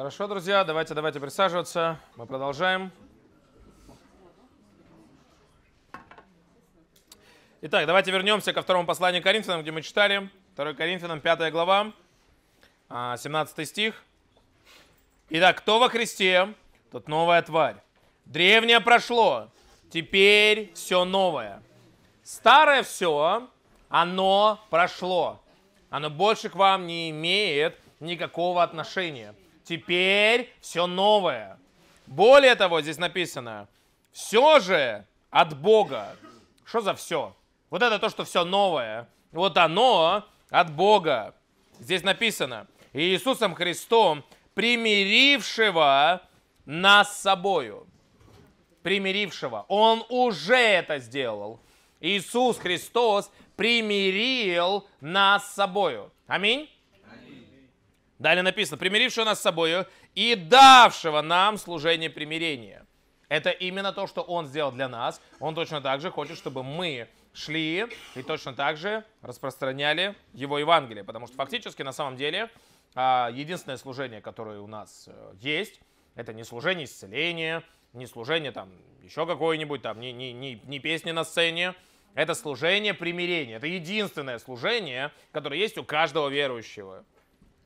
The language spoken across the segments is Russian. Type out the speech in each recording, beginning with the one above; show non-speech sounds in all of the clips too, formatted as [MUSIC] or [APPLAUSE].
Хорошо, друзья, давайте, давайте присаживаться. Мы продолжаем. Итак, давайте вернемся ко второму посланию Коринфянам, где мы читали. 2 Коринфянам, 5 глава, 17 а, стих. Итак, кто во Христе, тот новая тварь. Древнее прошло, теперь все новое. Старое все, оно прошло. Оно больше к вам не имеет никакого отношения. Теперь все новое. Более того, здесь написано, все же от Бога. Что за все? Вот это то, что все новое. Вот оно от Бога. Здесь написано, Иисусом Христом, примирившего нас с собою. Примирившего. Он уже это сделал. Иисус Христос примирил нас с собою. Аминь. Далее написано, примирившего нас с собою и давшего нам служение примирения. Это именно то, что Он сделал для нас. Он точно так же хочет, чтобы мы шли и точно так же распространяли Его Евангелие. Потому что фактически на самом деле а, единственное служение, которое у нас э, есть, это не служение исцеления, не служение там еще какое-нибудь, там не, не, не, не песни на сцене. Это служение примирения. Это единственное служение, которое есть у каждого верующего.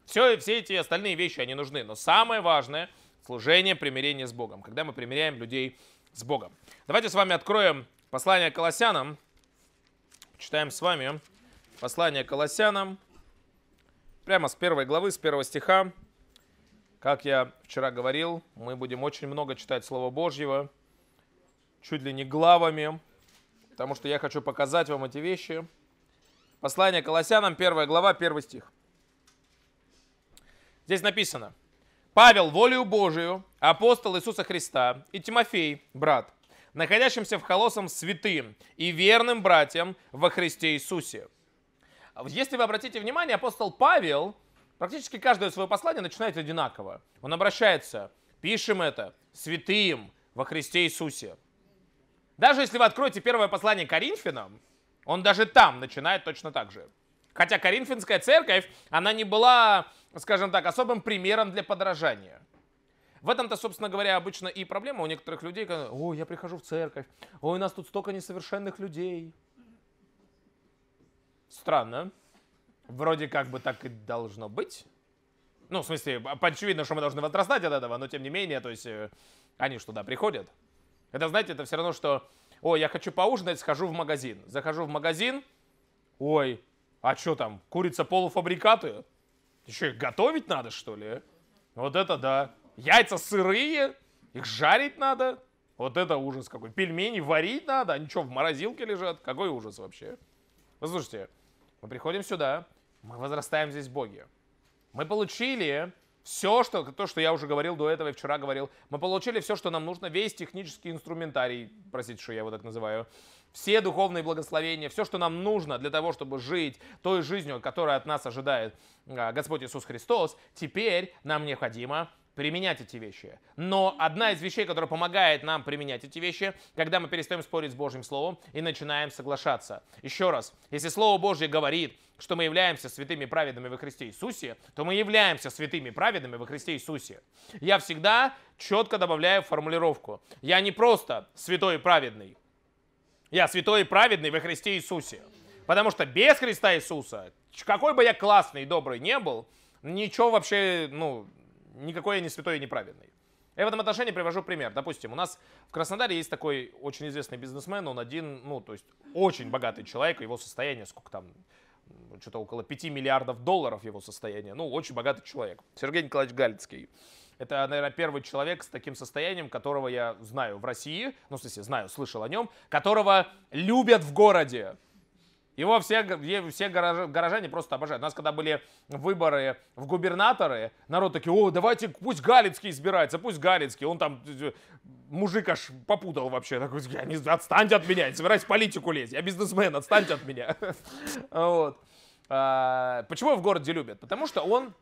Все, все эти остальные вещи, они нужны. Но самое важное — служение, примирение с Богом. Когда мы примиряем людей с Богом. Давайте с вами откроем послание Колоссянам. Читаем с вами послание Колоссянам. Прямо с первой главы, с первого стиха. Как я вчера говорил, мы будем очень много читать Слово Божьего, чуть ли не главами, потому что я хочу показать вам эти вещи. Послание Колоссянам, первая глава, первый стих. Здесь написано. Павел, волею Божию, апостол Иисуса Христа и Тимофей, брат, находящимся в Холосом святым и верным братьям во Христе Иисусе. А если вы обратите внимание, апостол Павел практически каждое свое послание начинает одинаково. Он обращается, пишем это, святым во Христе Иисусе. Даже если вы откроете первое послание Коринфянам, он даже там начинает точно так же. Хотя Коринфянская церковь, она не была скажем так, особым примером для подражания. В этом-то, собственно говоря, обычно и проблема у некоторых людей, когда, ой, я прихожу в церковь, ой, у нас тут столько несовершенных людей. Странно. Вроде как бы так и должно быть. Ну, в смысле, очевидно, что мы должны возрастать от этого, но тем не менее, то есть э, они же туда приходят. Это, знаете, это все равно, что, ой, я хочу поужинать, схожу в магазин. Захожу в магазин, ой, а что там, курица полуфабрикаты? Еще их готовить надо, что ли? А? Вот это да. Яйца сырые, их жарить надо. Вот это ужас какой. Пельмени варить надо, они что, в морозилке лежат? Какой ужас вообще? Послушайте, ну, мы приходим сюда, мы возрастаем здесь боги. Мы получили все, что, то, что я уже говорил до этого и вчера говорил. Мы получили все, что нам нужно, весь технический инструментарий, простите, что я его так называю, все духовные благословения, все, что нам нужно для того, чтобы жить той жизнью, которая от нас ожидает а, Господь Иисус Христос, теперь нам необходимо применять эти вещи. Но одна из вещей, которая помогает нам применять эти вещи, когда мы перестаем спорить с Божьим Словом и начинаем соглашаться. Еще раз, если Слово Божье говорит, что мы являемся святыми праведными во Христе Иисусе, то мы являемся святыми праведными во Христе Иисусе. Я всегда четко добавляю формулировку. Я не просто святой и праведный. Я святой и праведный во Христе Иисусе. Потому что без Христа Иисуса, какой бы я классный и добрый не был, ничего вообще, ну, никакой я не святой и не праведный. Я в этом отношении привожу пример. Допустим, у нас в Краснодаре есть такой очень известный бизнесмен, он один, ну, то есть очень богатый человек, его состояние, сколько там, что-то около 5 миллиардов долларов его состояние. Ну, очень богатый человек. Сергей Николаевич Галицкий. Это, наверное, первый человек с таким состоянием, которого я знаю в России, ну, в смысле, знаю, слышал о нем, которого любят в городе. Его все, все горожане, горожане просто обожают. У нас когда были выборы в губернаторы, народ такие, о, давайте пусть Галицкий избирается, пусть Галицкий. Он там, э, э, мужик аж попутал вообще. Такой, я не, отстаньте от меня, не собираюсь в политику лезть. Я бизнесмен, отстаньте от меня. [LAUGHS] Вот. А, почему в городе любят? Потому что он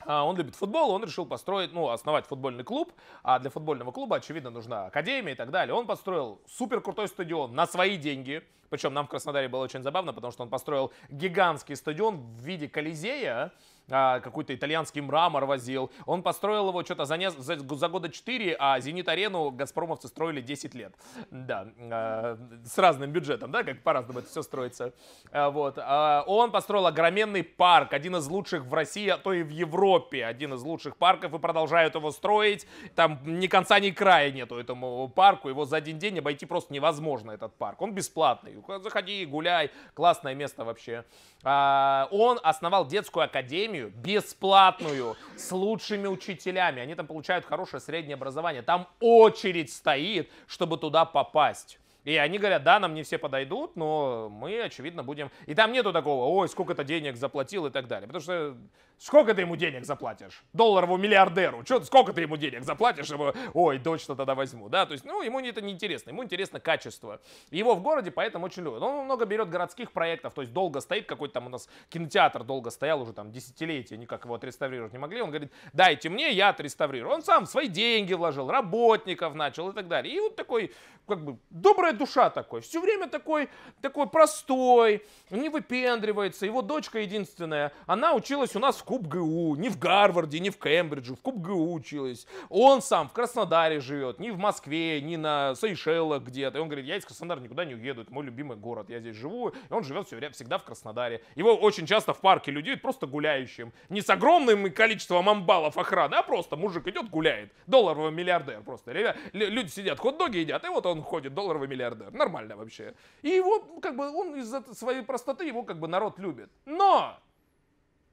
а, он любит футбол, он решил построить, ну, основать футбольный клуб, а для футбольного клуба, очевидно, нужна академия и так далее. Он построил супер крутой стадион на свои деньги, причем нам в Краснодаре было очень забавно, потому что он построил гигантский стадион в виде Колизея, а, какой-то итальянский мрамор возил. Он построил его что-то за, не, за, за года 4, а «Зенит-арену» «Газпромовцы» строили 10 лет. Да, а, с разным бюджетом, да, как по-разному это все строится. А, вот. Он построил огроменный парк, один из лучших в России, а то и в Европе, один из лучших парков, и продолжают его строить. Там ни конца, ни края нету этому парку, его за один день обойти просто невозможно, этот парк. Он бесплатный, заходи, гуляй, классное место вообще. Он основал детскую академию, академию бесплатную с лучшими учителями. Они там получают хорошее среднее образование. Там очередь стоит, чтобы туда попасть. И они говорят, да, нам не все подойдут, но мы, очевидно, будем... И там нету такого, ой, сколько-то денег заплатил и так далее. Потому что Сколько ты ему денег заплатишь? Долларову миллиардеру. Чё, сколько ты ему денег заплатишь, чтобы, ой, дочь-то тогда возьму, да? То есть, ну, ему это не интересно. Ему интересно качество. Его в городе поэтому очень любят. Он много берет городских проектов, то есть долго стоит какой-то там у нас кинотеатр долго стоял уже там десятилетия, никак его отреставрировать не могли. Он говорит, дайте мне, я отреставрирую. Он сам свои деньги вложил, работников начал и так далее. И вот такой, как бы, добрая душа такой. Все время такой, такой простой, не выпендривается. Его дочка единственная, она училась у нас в Куб ГУ, не в Гарварде, не в Кембридже, в Куб ГУ училась. Он сам в Краснодаре живет, не в Москве, не на Сейшелах где-то. И он говорит, я из Краснодара никуда не уеду, это мой любимый город, я здесь живу. И он живет все время всегда в Краснодаре. Его очень часто в парке людей просто гуляющим. Не с огромным количеством амбалов охраны, а просто мужик идет гуляет. Долларовый миллиардер просто. Люди сидят, хот-доги едят, и вот он ходит, долларовый миллиардер. Нормально вообще. И его, как бы, он из-за своей простоты, его как бы народ любит. Но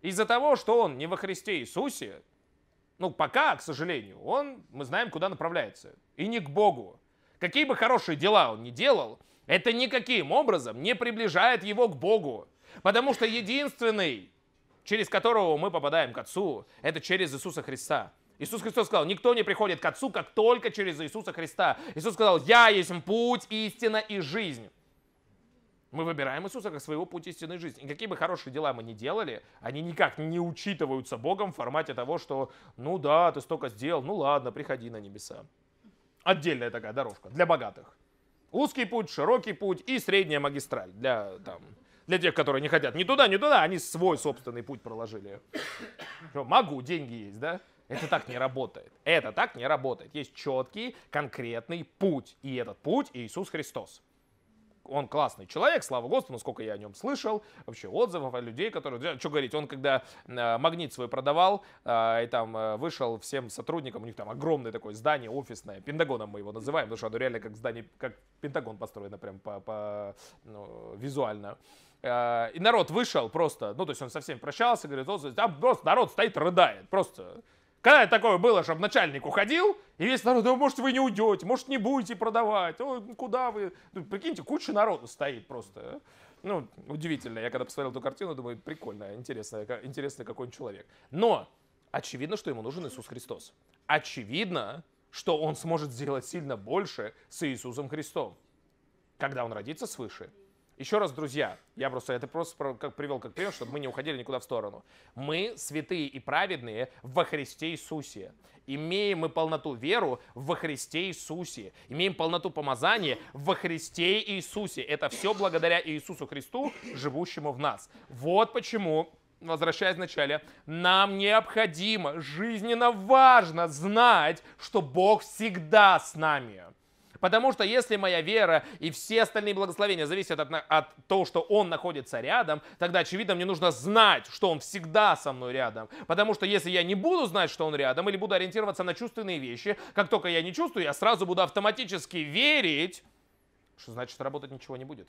из-за того, что он не во Христе Иисусе, ну, пока, к сожалению, он, мы знаем, куда направляется. И не к Богу. Какие бы хорошие дела он ни делал, это никаким образом не приближает его к Богу. Потому что единственный, через которого мы попадаем к Отцу, это через Иисуса Христа. Иисус Христос сказал, никто не приходит к Отцу, как только через Иисуса Христа. Иисус сказал, я есть путь, истина и жизнь. Мы выбираем Иисуса как своего пути истинной жизни. И какие бы хорошие дела мы ни делали, они никак не учитываются Богом в формате того, что ну да, ты столько сделал, ну ладно, приходи на небеса. Отдельная такая дорожка для богатых. Узкий путь, широкий путь и средняя магистраль для, там, для тех, которые не хотят ни туда, ни туда, они свой собственный путь проложили. Что, могу, деньги есть, да? Это так не работает. Это так не работает. Есть четкий, конкретный путь. И этот путь Иисус Христос он классный человек, слава Господу, насколько я о нем слышал, вообще отзывов о людей, которые... Что говорить, он когда э, магнит свой продавал э, и там э, вышел всем сотрудникам, у них там огромное такое здание офисное, Пентагоном мы его называем, потому что оно реально как здание, как Пентагон построено прям по, по ну, визуально. И народ вышел просто, ну, то есть он со всеми прощался, говорит, там просто народ стоит, рыдает, просто когда такое было, чтобы начальник уходил, и весь народ, да, может, вы не уйдете, может, не будете продавать, О, ну куда вы? Ну, прикиньте, куча народу стоит просто. А? Ну, удивительно. Я когда посмотрел эту картину, думаю, прикольно, интересно, интересный какой он человек. Но очевидно, что ему нужен Иисус Христос. Очевидно, что он сможет сделать сильно больше с Иисусом Христом, когда он родится свыше. Еще раз, друзья, я просто это просто как привел как пример, чтобы мы не уходили никуда в сторону. Мы святые и праведные во Христе Иисусе. Имеем мы полноту веру во Христе Иисусе. Имеем полноту помазания во Христе Иисусе. Это все благодаря Иисусу Христу, живущему в нас. Вот почему возвращаясь вначале, нам необходимо, жизненно важно знать, что Бог всегда с нами. Потому что если моя вера и все остальные благословения зависят от, от того, что Он находится рядом, тогда, очевидно, мне нужно знать, что Он всегда со мной рядом. Потому что если я не буду знать, что Он рядом, или буду ориентироваться на чувственные вещи, как только я не чувствую, я сразу буду автоматически верить, что значит работать ничего не будет.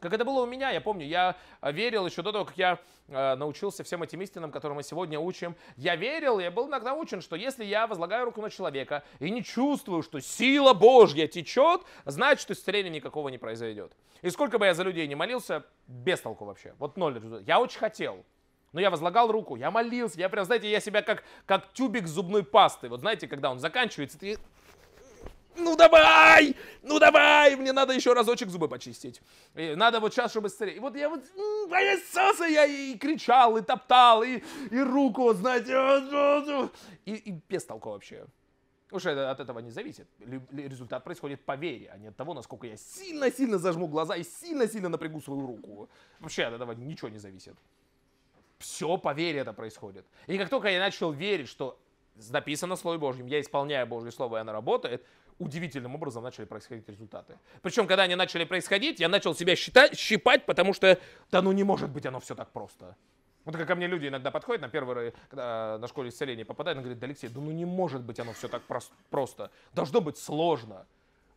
Как это было у меня, я помню, я э, верил еще до того, как я э, научился всем этим истинам, которые мы сегодня учим. Я верил, я был иногда учен, что если я возлагаю руку на человека и не чувствую, что сила Божья течет, значит, что исцеления никакого не произойдет. И сколько бы я за людей не молился, без толку вообще, вот ноль результат. Я очень хотел, но я возлагал руку, я молился, я прям, знаете, я себя как, как тюбик зубной пасты. Вот знаете, когда он заканчивается, ты ну давай! Ну давай! Мне надо еще разочек зубы почистить. И надо вот сейчас, чтобы быстрее. И вот я вот, соса, я и кричал, и топтал, и, и руку, знаете, и, и без толку вообще. Уж это, от этого не зависит. Результат происходит по вере, а не от того, насколько я сильно-сильно зажму глаза и сильно-сильно напрягу свою руку. Вообще от этого ничего не зависит. Все по вере это происходит. И как только я начал верить, что написано Слово Божьим, я исполняю Божье Слово, и оно работает, удивительным образом начали происходить результаты. Причем, когда они начали происходить, я начал себя считать, щипать, потому что, да ну не может быть оно все так просто. Вот как ко мне люди иногда подходят на первый, когда э, на школе исцеления попадают, он говорят: да, Алексей, да ну не может быть оно все так просто. Должно быть сложно.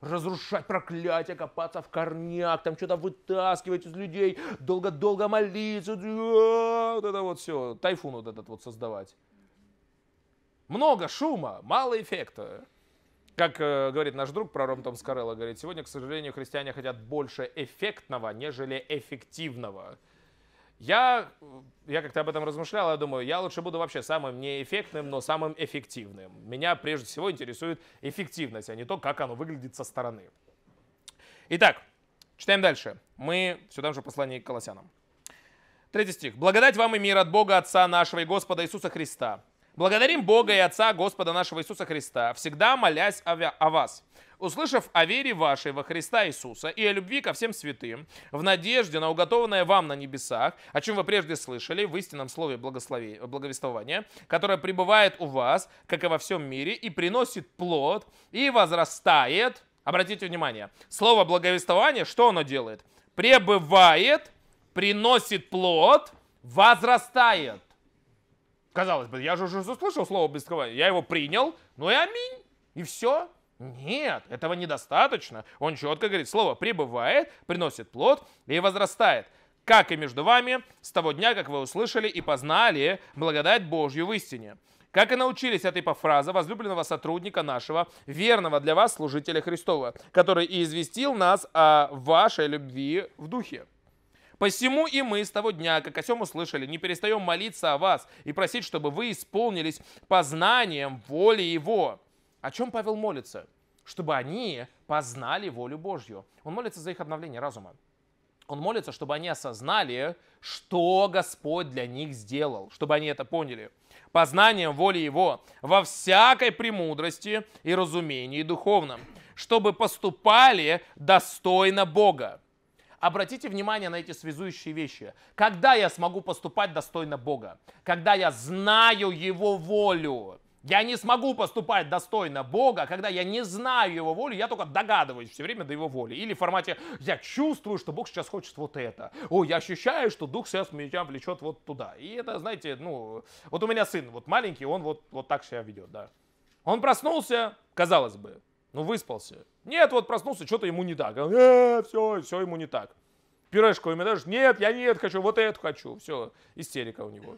Разрушать проклятие, копаться в корнях, там что-то вытаскивать из людей, долго-долго молиться, э, вот это вот все, тайфун вот этот вот создавать. Много шума, мало эффекта. Как э, говорит наш друг, про Том Скарелло, говорит, сегодня, к сожалению, христиане хотят больше эффектного, нежели эффективного. Я, я как-то об этом размышлял, я думаю, я лучше буду вообще самым неэффектным, но самым эффективным. Меня прежде всего интересует эффективность, а не то, как оно выглядит со стороны. Итак, читаем дальше. Мы в сюда же послании к Колоссянам. Третий стих. «Благодать вам и мир от Бога Отца нашего и Господа Иисуса Христа, Благодарим Бога и Отца Господа нашего Иисуса Христа, всегда молясь о вас, услышав о вере вашей во Христа Иисуса и о любви ко всем святым, в надежде на уготованное вам на небесах, о чем вы прежде слышали в истинном слове благовествования, которое пребывает у вас, как и во всем мире, и приносит плод, и возрастает. Обратите внимание, слово благовествование, что оно делает? Пребывает, приносит плод, возрастает. Казалось бы, я же уже услышал слово благоволения, я его принял, ну и аминь, и все. Нет, этого недостаточно. Он четко говорит, слово пребывает, приносит плод и возрастает как и между вами, с того дня, как вы услышали и познали благодать Божью в истине. Как и научились этой Ипофраза, возлюбленного сотрудника нашего, верного для вас служителя Христова, который и известил нас о вашей любви в духе. Посему и мы с того дня, как о сем услышали, не перестаем молиться о вас и просить, чтобы вы исполнились познанием воли Его. О чем Павел молится? Чтобы они познали волю Божью. Он молится за их обновление разума. Он молится, чтобы они осознали, что Господь для них сделал, чтобы они это поняли. Познанием воли Его во всякой премудрости и разумении духовном, чтобы поступали достойно Бога, Обратите внимание на эти связующие вещи. Когда я смогу поступать достойно Бога? Когда я знаю Его волю. Я не смогу поступать достойно Бога, а когда я не знаю Его волю, я только догадываюсь все время до Его воли. Или в формате «я чувствую, что Бог сейчас хочет вот это». «О, я ощущаю, что Дух сейчас меня влечет вот туда». И это, знаете, ну... Вот у меня сын вот маленький, он вот, вот так себя ведет, да. Он проснулся, казалось бы, ну выспался. Нет, вот проснулся, что-то ему не так. Э, все, все ему не так. Пюрешку ему даже, нет, я не это хочу, вот это хочу. Все, истерика у него.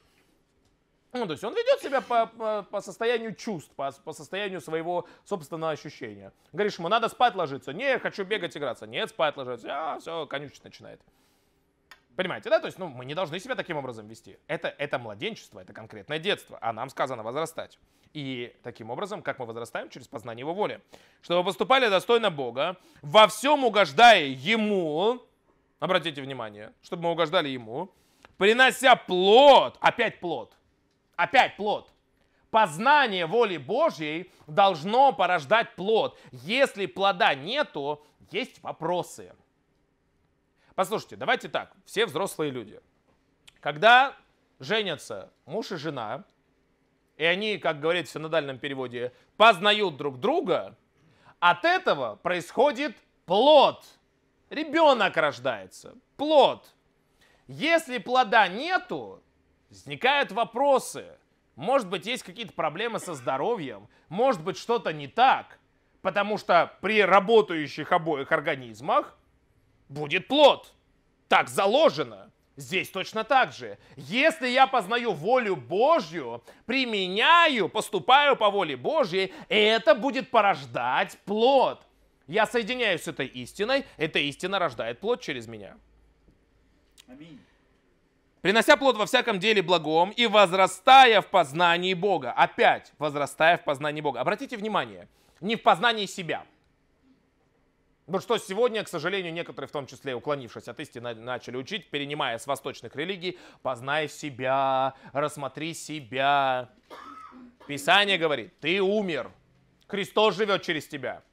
Ну, то есть он ведет себя по, по, по состоянию чувств, по, по состоянию своего собственного ощущения. Говоришь ему, надо спать ложиться. Не, хочу бегать играться. Нет, спать ложиться. А, все, конючить начинает. Понимаете, да? То есть, ну, мы не должны себя таким образом вести. Это, это младенчество, это конкретное детство, а нам сказано возрастать. И таким образом, как мы возрастаем? Через познание его воли. Чтобы поступали достойно Бога, во всем угождая Ему, обратите внимание, чтобы мы угождали Ему, принося плод, опять плод, опять плод, познание воли Божьей должно порождать плод. Если плода нету, есть вопросы – Послушайте, давайте так, все взрослые люди. Когда женятся муж и жена, и они, как говорит в синодальном переводе, познают друг друга, от этого происходит плод. Ребенок рождается. Плод. Если плода нету, возникают вопросы. Может быть, есть какие-то проблемы со здоровьем, может быть, что-то не так. Потому что при работающих обоих организмах будет плод. Так заложено. Здесь точно так же. Если я познаю волю Божью, применяю, поступаю по воле Божьей, это будет порождать плод. Я соединяюсь с этой истиной, эта истина рождает плод через меня. Аминь. Принося плод во всяком деле благом и возрастая в познании Бога. Опять возрастая в познании Бога. Обратите внимание, не в познании себя – ну что, сегодня, к сожалению, некоторые, в том числе уклонившись от истины, начали учить, перенимая с восточных религий, познай себя, рассмотри себя. Писание говорит, ты умер, Христос живет через тебя.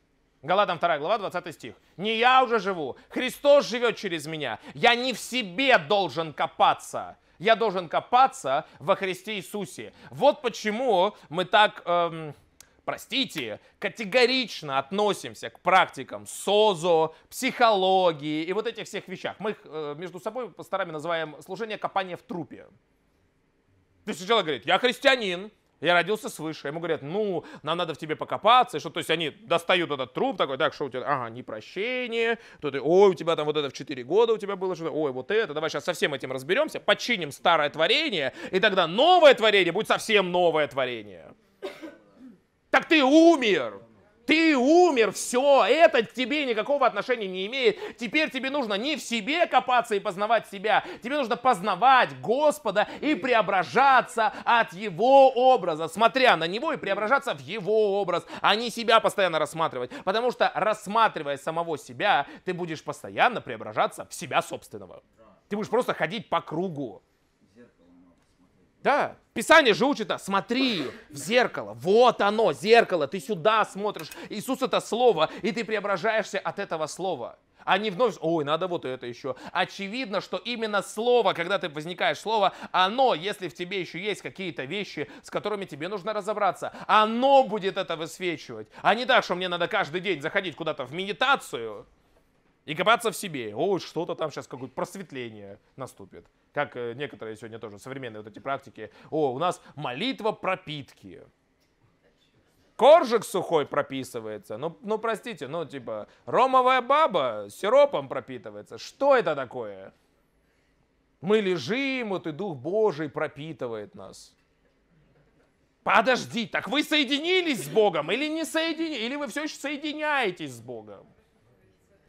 Галатам 2 глава, 20 стих. «Не я уже живу, Христос живет через меня. Я не в себе должен копаться, я должен копаться во Христе Иисусе». Вот почему мы так эм, простите, категорично относимся к практикам СОЗО, психологии и вот этих всех вещах. Мы их э, между собой по пасторами называем служение копания в трупе. То есть человек говорит, я христианин, я родился свыше. Ему говорят, ну, нам надо в тебе покопаться. И что, то есть они достают этот труп такой, так, что у тебя, ага, непрощение. То ты, ой, у тебя там вот это в 4 года у тебя было что-то, ой, вот это. Давай сейчас со всем этим разберемся, подчиним старое творение, и тогда новое творение будет совсем новое творение. Так ты умер. Ты умер, все, это к тебе никакого отношения не имеет. Теперь тебе нужно не в себе копаться и познавать себя. Тебе нужно познавать Господа и преображаться от Его образа, смотря на Него и преображаться в Его образ, а не себя постоянно рассматривать. Потому что рассматривая самого себя, ты будешь постоянно преображаться в себя собственного. Ты будешь просто ходить по кругу. Да, Писание же учит нас, смотри в зеркало, вот оно, зеркало, ты сюда смотришь, Иисус это слово, и ты преображаешься от этого слова. А не вновь, ой, надо вот это еще. Очевидно, что именно слово, когда ты возникаешь слово, оно, если в тебе еще есть какие-то вещи, с которыми тебе нужно разобраться, оно будет это высвечивать. А не так, что мне надо каждый день заходить куда-то в медитацию и копаться в себе. Ой, что-то там сейчас какое-то просветление наступит. Как э, некоторые сегодня тоже современные вот эти практики. О, у нас молитва пропитки. Коржик сухой прописывается. Ну, ну простите, ну типа ромовая баба сиропом пропитывается. Что это такое? Мы лежим, вот и Дух Божий пропитывает нас. Подожди, так вы соединились с Богом или не соединились? Или вы все еще соединяетесь с Богом?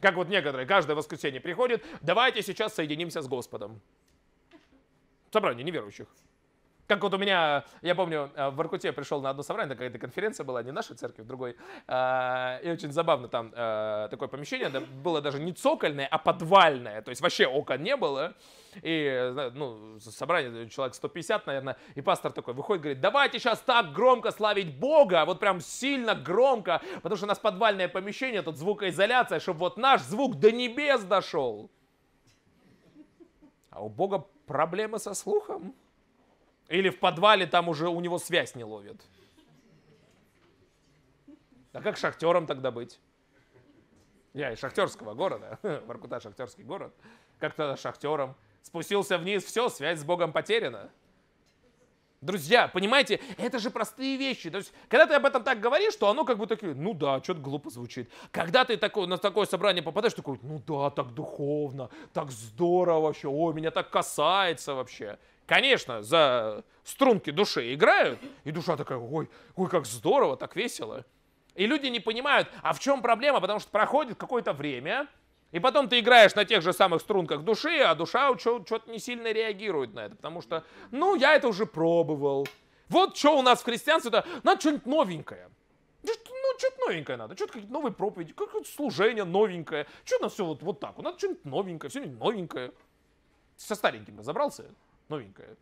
Как вот некоторые каждое воскресенье приходят, давайте сейчас соединимся с Господом собрание неверующих. Как вот у меня, я помню, э, в Аркуте я пришел на одно собрание, какая-то конференция была, не наша церковь, другой. А, и очень забавно там э, такое помещение, было даже не цокольное, а подвальное. То есть вообще окон не было. И, ну, собрание э, человек 150, наверное. И пастор такой выходит, говорит, давайте сейчас так громко славить Бога, вот прям сильно громко, потому что у нас подвальное помещение, тут звукоизоляция, чтобы вот наш звук до небес дошел. А у Бога Проблемы со слухом? Или в подвале там уже у него связь не ловит? А как шахтером тогда быть? Я из шахтерского города. [LAUGHS] Воркута шахтерский город. Как тогда шахтером? Спустился вниз, все, связь с Богом потеряна. Друзья, понимаете, это же простые вещи. То есть, когда ты об этом так говоришь, что оно как бы такое, ну да, что-то глупо звучит. Когда ты такой, на такое собрание попадаешь, такой, ну да, так духовно, так здорово вообще, ой, меня так касается вообще. Конечно, за струнки души играют, и душа такая, ой, ой, как здорово, так весело. И люди не понимают, а в чем проблема, потому что проходит какое-то время, и потом ты играешь на тех же самых струнках души, а душа что-то не сильно реагирует на это, потому что, ну, я это уже пробовал. Вот что у нас в христианстве-то, надо что-нибудь новенькое. Ну, что-то новенькое надо, что-то какие-то новые проповеди, какое-то служение новенькое. Что на все вот, вот так, надо что-нибудь новенькое, все новенькое. Со стареньким разобрался, новенькое.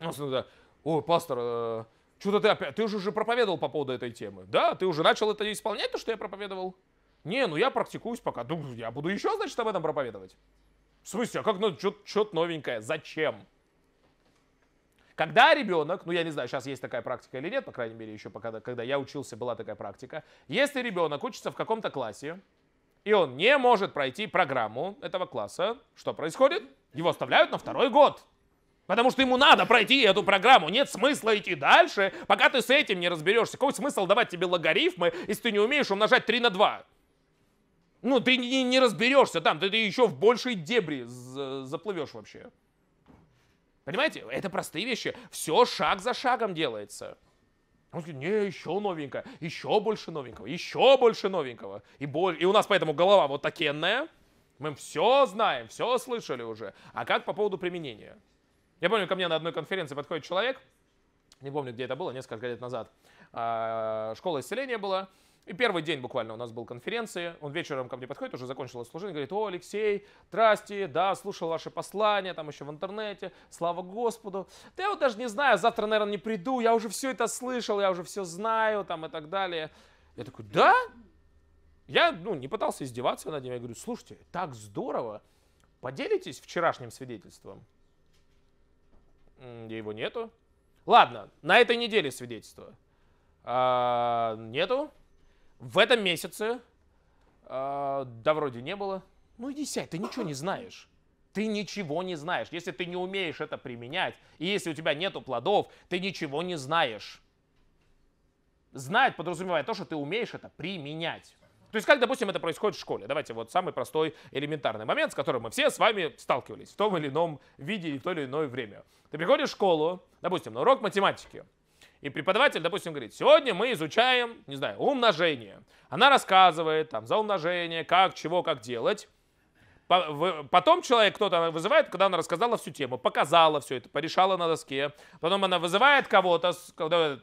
Ну, Ой, пастор, э, что-то ты опять, ты же уже проповедовал по поводу этой темы. Да, ты уже начал это исполнять, то, что я проповедовал? Не, ну я практикуюсь пока. Ну, я буду еще, значит, об этом проповедовать. В смысле, а как ну, что-то новенькое? Зачем? Когда ребенок, ну я не знаю, сейчас есть такая практика или нет, по крайней мере, еще пока, когда я учился, была такая практика. Если ребенок учится в каком-то классе, и он не может пройти программу этого класса, что происходит? Его оставляют на второй год. Потому что ему надо пройти эту программу. Нет смысла идти дальше, пока ты с этим не разберешься. Какой смысл давать тебе логарифмы, если ты не умеешь умножать 3 на 2? Ну, ты не, не разберешься там, ты, ты еще в большей дебри заплывешь вообще. Понимаете? Это простые вещи. Все шаг за шагом делается. Он говорит, не, еще новенькое, еще больше новенького, еще больше новенького. И, боль... и у нас поэтому голова вот такенная. Мы все знаем, все слышали уже. А как по поводу применения? Я помню, ко мне на одной конференции подходит человек, не помню, где это было, несколько лет назад. А, школа исцеления была. И первый день буквально у нас был конференции, он вечером ко мне подходит, уже закончилось служение, говорит, о, Алексей, здрасте, да, слушал ваши послания, там еще в интернете, слава Господу. Да я вот даже не знаю, завтра, наверное, не приду, я уже все это слышал, я уже все знаю, там и так далее. Я такой, да? Я, ну, не пытался издеваться над ним, я говорю, слушайте, так здорово, поделитесь вчерашним свидетельством? Его нету. Ладно, на этой неделе свидетельство. А, нету. В этом месяце, э, да вроде не было. Ну иди сядь, ты ничего не знаешь. Ты ничего не знаешь. Если ты не умеешь это применять, и если у тебя нету плодов, ты ничего не знаешь. Знать подразумевает то, что ты умеешь это применять. То есть как, допустим, это происходит в школе? Давайте вот самый простой элементарный момент, с которым мы все с вами сталкивались в том или ином виде и в то или иное время. Ты приходишь в школу, допустим, на урок математики – и преподаватель, допустим, говорит, сегодня мы изучаем, не знаю, умножение. Она рассказывает там за умножение, как, чего, как делать. Потом человек кто-то вызывает, когда она рассказала всю тему, показала все это, порешала на доске. Потом она вызывает кого-то,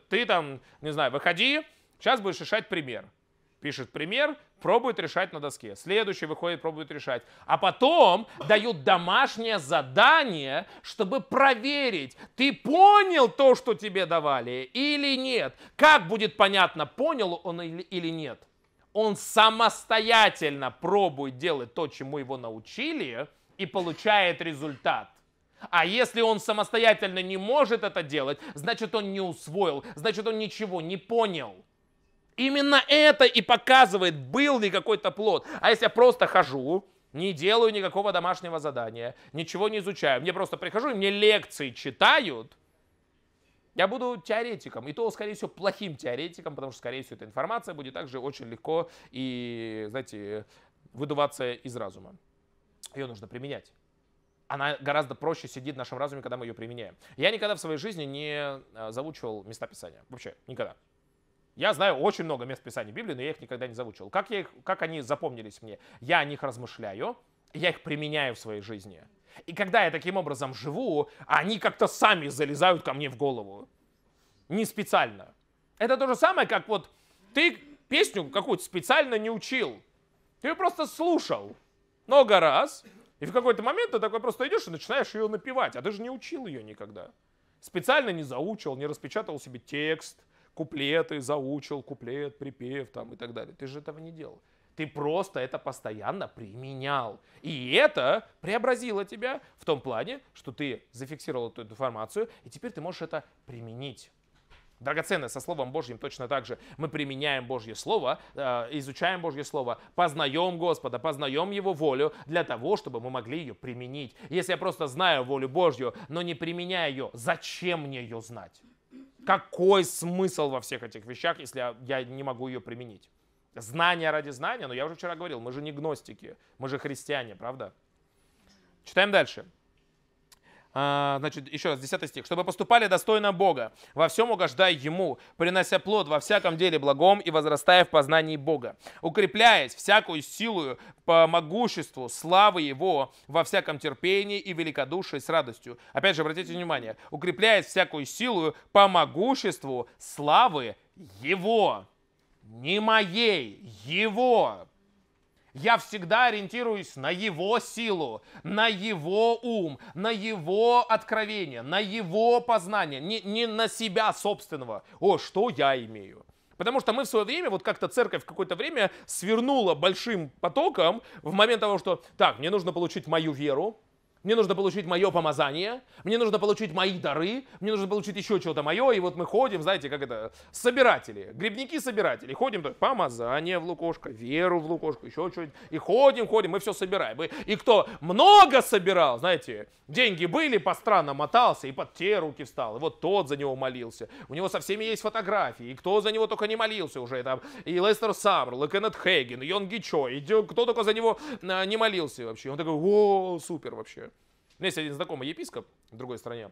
ты там, не знаю, выходи, сейчас будешь решать пример пишет пример, пробует решать на доске. Следующий выходит, пробует решать. А потом дают домашнее задание, чтобы проверить, ты понял то, что тебе давали или нет. Как будет понятно, понял он или нет. Он самостоятельно пробует делать то, чему его научили, и получает результат. А если он самостоятельно не может это делать, значит он не усвоил, значит он ничего не понял. Именно это и показывает, был ли какой-то плод. А если я просто хожу, не делаю никакого домашнего задания, ничего не изучаю, мне просто прихожу и мне лекции читают, я буду теоретиком, и то, скорее всего, плохим теоретиком, потому что, скорее всего, эта информация будет также очень легко и, знаете, выдуваться из разума. Ее нужно применять она гораздо проще сидит в нашем разуме, когда мы ее применяем. Я никогда в своей жизни не э, заучивал места писания. Вообще, никогда. Я знаю очень много мест Писания Библии, но я их никогда не заучил. Как, я их, как они запомнились мне? Я о них размышляю, я их применяю в своей жизни. И когда я таким образом живу, они как-то сами залезают ко мне в голову. Не специально. Это то же самое, как вот ты песню какую-то специально не учил. Ты ее просто слушал много раз, и в какой-то момент ты такой просто идешь и начинаешь ее напевать, а ты же не учил ее никогда. Специально не заучил, не распечатал себе текст – куплеты заучил, куплет, припев там и так далее. Ты же этого не делал. Ты просто это постоянно применял. И это преобразило тебя в том плане, что ты зафиксировал эту информацию, и теперь ты можешь это применить. Драгоценное со Словом Божьим точно так же. Мы применяем Божье Слово, э, изучаем Божье Слово, познаем Господа, познаем Его волю для того, чтобы мы могли ее применить. Если я просто знаю волю Божью, но не применяю ее, зачем мне ее знать? Какой смысл во всех этих вещах, если я не могу ее применить? Знание ради знания, но я уже вчера говорил, мы же не гностики, мы же христиане, правда? Читаем дальше. А, значит, еще раз, 10 стих. «Чтобы поступали достойно Бога, во всем угождай Ему, принося плод во всяком деле благом и возрастая в познании Бога, укрепляясь всякую силу по могуществу славы Его во всяком терпении и великодушии с радостью». Опять же, обратите внимание, «укрепляясь всякую силу по могуществу славы Его». Не моей, его, я всегда ориентируюсь на его силу, на его ум, на его откровение, на его познание, не, не на себя собственного. О, что я имею? Потому что мы в свое время, вот как-то церковь в какое-то время свернула большим потоком в момент того, что так, мне нужно получить мою веру, мне нужно получить мое помазание, мне нужно получить мои дары, мне нужно получить еще что-то мое, и вот мы ходим, знаете, как это, собиратели, грибники-собиратели, ходим, так, помазание в лукошко, веру в лукошко, еще что-нибудь, и ходим, ходим, мы все собираем. И, и кто много собирал, знаете, деньги были, по странам мотался, и под те руки встал, и вот тот за него молился, у него со всеми есть фотографии, и кто за него только не молился уже, там, и Лестер Самрл, и Кеннет Хейген, и Йонги Чо, и кто только за него э, не молился вообще, он такой, о, супер вообще меня есть один знакомый епископ в другой стране,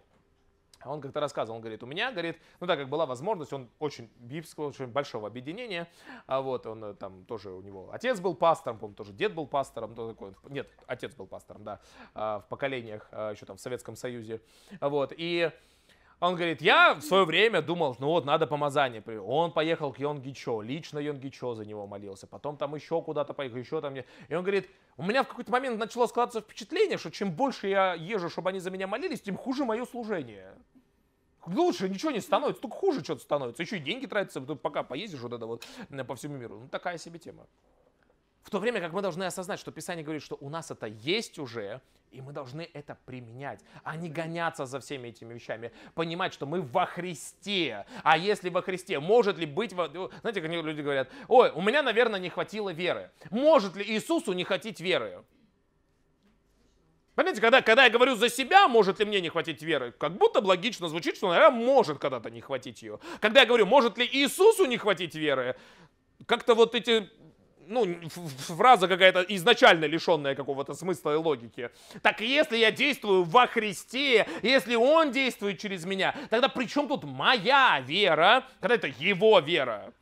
он как-то рассказывал, он говорит, у меня, говорит, ну так как была возможность, он очень бибского, очень большого объединения, а вот он э, там тоже, у него отец был пастором, помню, тоже дед был пастором, то такой, нет, отец был пастором, да, а, в поколениях, а, еще там в Советском Союзе, вот, и он говорит, я в свое время думал, ну вот, надо помазание. Он поехал к Йонгичо, лично Йонгичо за него молился. Потом там еще куда-то поехал, еще там. И он говорит, у меня в какой-то момент начало складываться впечатление, что чем больше я езжу, чтобы они за меня молились, тем хуже мое служение. Лучше ничего не становится, только хуже что-то становится. Еще и деньги тратятся, пока поездишь вот это вот э, по всему миру. Ну, такая себе тема. В то время как мы должны осознать, что Писание говорит, что у нас это есть уже, и мы должны это применять, а не гоняться за всеми этими вещами. Понимать, что мы во Христе. А если во Христе, может ли быть... Во... Ну, знаете, как люди говорят, ой, у меня, наверное, не хватило веры. Может ли Иисусу не хотеть веры? Понимаете, когда, когда я говорю за себя, может ли мне не хватить веры, как будто логично звучит, что, наверное, может когда-то не хватить ее. Когда я говорю, может ли Иисусу не хватить веры, как-то вот эти ну, фраза какая-то изначально лишенная какого-то смысла и логики. Так если я действую во Христе, если Он действует через меня, тогда при чем тут моя вера, когда это Его вера?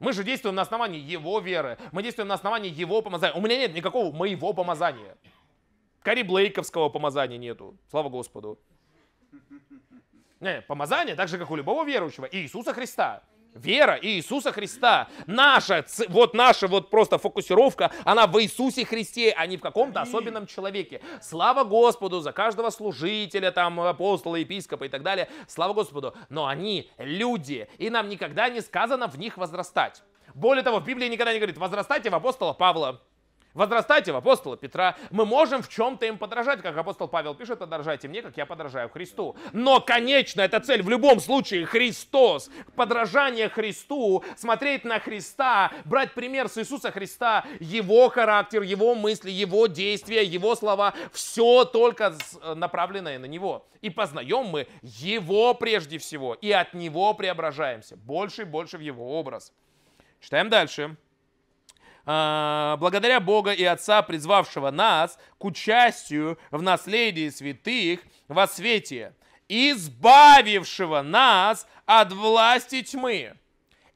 Мы же действуем на основании Его веры, мы действуем на основании Его помазания. У меня нет никакого моего помазания. Кари Блейковского помазания нету, слава Господу. Не, помазание так же, как у любого верующего, и Иисуса Христа. Вера Иисуса Христа. Наша, вот наша вот просто фокусировка, она в Иисусе Христе, а не в каком-то особенном человеке. Слава Господу за каждого служителя, там, апостола, епископа и так далее. Слава Господу. Но они люди, и нам никогда не сказано в них возрастать. Более того, в Библии никогда не говорит, возрастайте в апостола Павла. Возрастайте в апостола Петра. Мы можем в чем-то им подражать, как апостол Павел пишет, подражайте мне, как я подражаю Христу. Но, конечно, эта цель в любом случае Христос. Подражание Христу, смотреть на Христа, брать пример с Иисуса Христа, его характер, его мысли, его действия, его слова, все только э, направленное на него. И познаем мы его прежде всего, и от него преображаемся, больше и больше в его образ. Читаем дальше. А, благодаря Бога и Отца, призвавшего нас к участию в наследии святых во свете, избавившего нас от власти тьмы.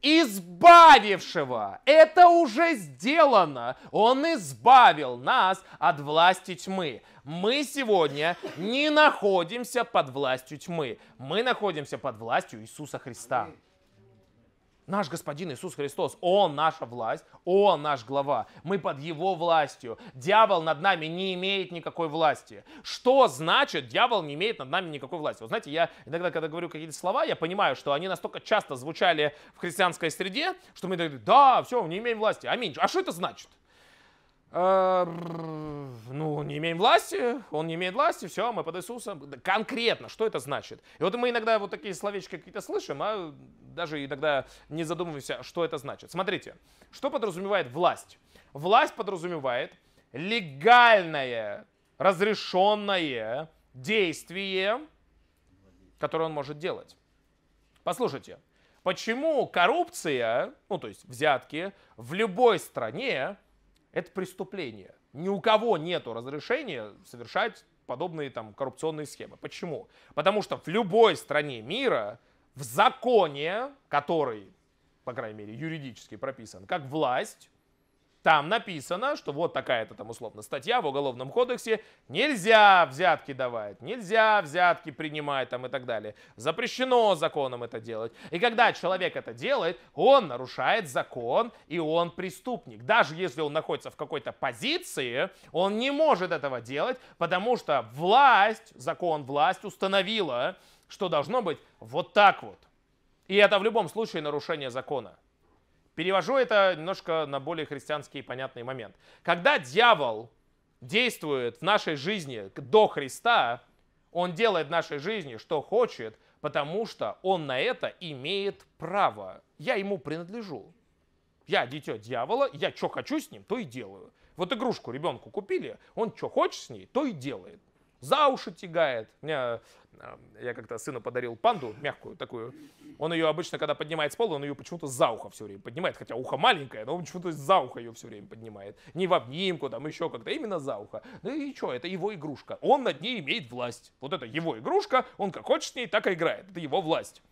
Избавившего. Это уже сделано. Он избавил нас от власти тьмы. Мы сегодня не находимся под властью тьмы. Мы находимся под властью Иисуса Христа. Наш Господин Иисус Христос, Он наша власть, Он наш глава, мы под Его властью. Дьявол над нами не имеет никакой власти. Что значит дьявол не имеет над нами никакой власти? Вы знаете, я иногда, когда говорю какие-то слова, я понимаю, что они настолько часто звучали в христианской среде, что мы говорим, да, все, не имеем власти, аминь. А что это значит? Э, ну, не имеем власти, он не имеет власти, все, мы под Иисусом. Конкретно, что это значит? И вот мы иногда вот такие словечки какие-то слышим, а даже иногда не задумываемся, что это значит. Смотрите, что подразумевает власть? Власть подразумевает легальное, разрешенное действие, которое он может делать. Послушайте, почему коррупция, ну то есть взятки, в любой стране это преступление. Ни у кого нет разрешения совершать подобные там коррупционные схемы. Почему? Потому что в любой стране мира в законе, который, по крайней мере, юридически прописан, как власть, там написано, что вот такая-то там условно статья в Уголовном кодексе, нельзя взятки давать, нельзя взятки принимать там и так далее. Запрещено законом это делать. И когда человек это делает, он нарушает закон и он преступник. Даже если он находится в какой-то позиции, он не может этого делать, потому что власть, закон власть установила, что должно быть вот так вот. И это в любом случае нарушение закона. Перевожу это немножко на более христианский и понятный момент. Когда дьявол действует в нашей жизни до Христа, он делает в нашей жизни, что хочет, потому что он на это имеет право. Я ему принадлежу. Я дитё дьявола, я что хочу с ним, то и делаю. Вот игрушку ребенку купили, он что хочет с ней, то и делает за уши тягает. Меня, э, э, я как-то сыну подарил панду мягкую такую. Он ее обычно, когда поднимает с пола, он ее почему-то за ухо все время поднимает. Хотя ухо маленькое, но он почему-то за ухо ее все время поднимает. Не в обнимку, там еще как-то, именно за ухо. Ну и что, это его игрушка. Он над ней имеет власть. Вот это его игрушка, он как хочет с ней, так и играет. Это его власть.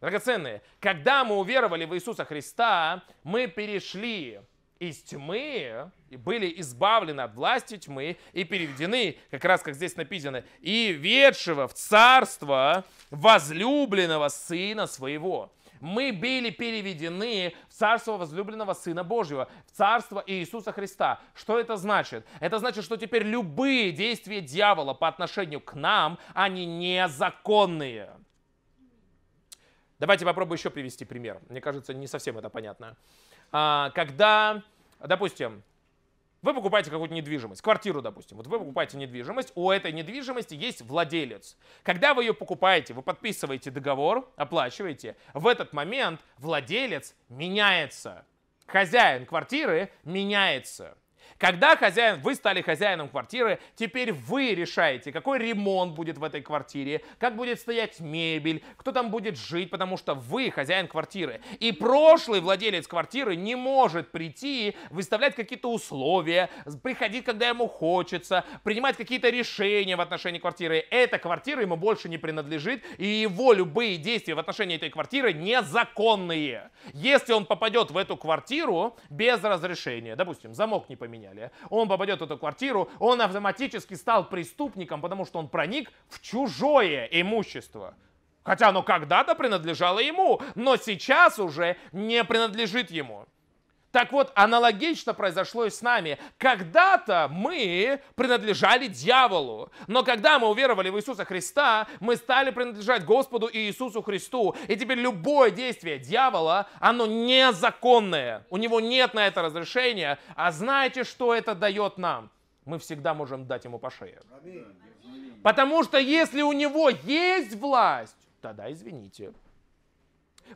Драгоценные, когда мы уверовали в Иисуса Христа, мы перешли из тьмы, были избавлены от власти тьмы и переведены, как раз как здесь написано, и ведшего в царство возлюбленного сына своего. Мы были переведены в царство возлюбленного Сына Божьего, в царство Иисуса Христа. Что это значит? Это значит, что теперь любые действия дьявола по отношению к нам, они незаконные. Давайте попробую еще привести пример. Мне кажется, не совсем это понятно. А, когда, допустим, вы покупаете какую-то недвижимость, квартиру, допустим. Вот вы покупаете недвижимость, у этой недвижимости есть владелец. Когда вы ее покупаете, вы подписываете договор, оплачиваете. В этот момент владелец меняется. Хозяин квартиры меняется. Когда хозяин, вы стали хозяином квартиры, теперь вы решаете, какой ремонт будет в этой квартире, как будет стоять мебель, кто там будет жить, потому что вы хозяин квартиры. И прошлый владелец квартиры не может прийти, выставлять какие-то условия, приходить, когда ему хочется, принимать какие-то решения в отношении квартиры. Эта квартира ему больше не принадлежит, и его любые действия в отношении этой квартиры незаконные. Если он попадет в эту квартиру без разрешения, допустим, замок не поменял, поменяли. Он попадет в эту квартиру, он автоматически стал преступником, потому что он проник в чужое имущество. Хотя оно когда-то принадлежало ему, но сейчас уже не принадлежит ему. Так вот, аналогично произошло и с нами. Когда-то мы принадлежали дьяволу, но когда мы уверовали в Иисуса Христа, мы стали принадлежать Господу и Иисусу Христу. И теперь любое действие дьявола, оно незаконное. У него нет на это разрешения. А знаете, что это дает нам? Мы всегда можем дать ему по шее. Потому что если у него есть власть, тогда извините.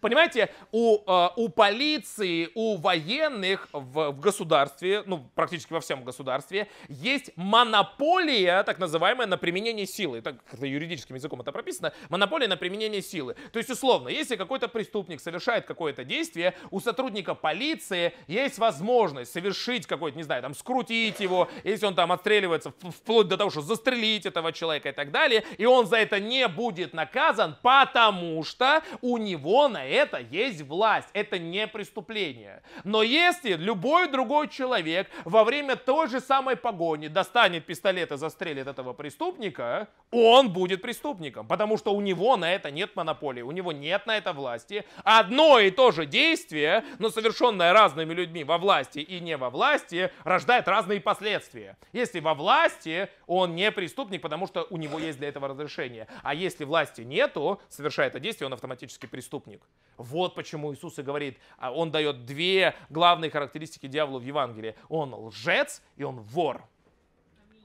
Понимаете, у, э, у полиции, у военных в, в государстве, ну, практически во всем государстве, есть монополия, так называемая, на применение силы. Так как-то юридическим языком это прописано. Монополия на применение силы. То есть, условно, если какой-то преступник совершает какое-то действие, у сотрудника полиции есть возможность совершить какой-то, не знаю, там, скрутить его, если он там отстреливается, вплоть до того, что застрелить этого человека и так далее, и он за это не будет наказан, потому что у него на на это есть власть. Это не преступление. Но если любой другой человек во время той же самой погони достанет пистолет и застрелит этого преступника, он будет преступником. Потому что у него на это нет монополии, у него нет на это власти. Одно и то же действие, но совершенное разными людьми во власти и не во власти, рождает разные последствия. Если во власти, он не преступник, потому что у него есть для этого разрешение. А если власти нету, совершает это действие, он автоматически преступник. Вот почему Иисус и говорит, а, он дает две главные характеристики дьяволу в Евангелии. Он лжец и он вор.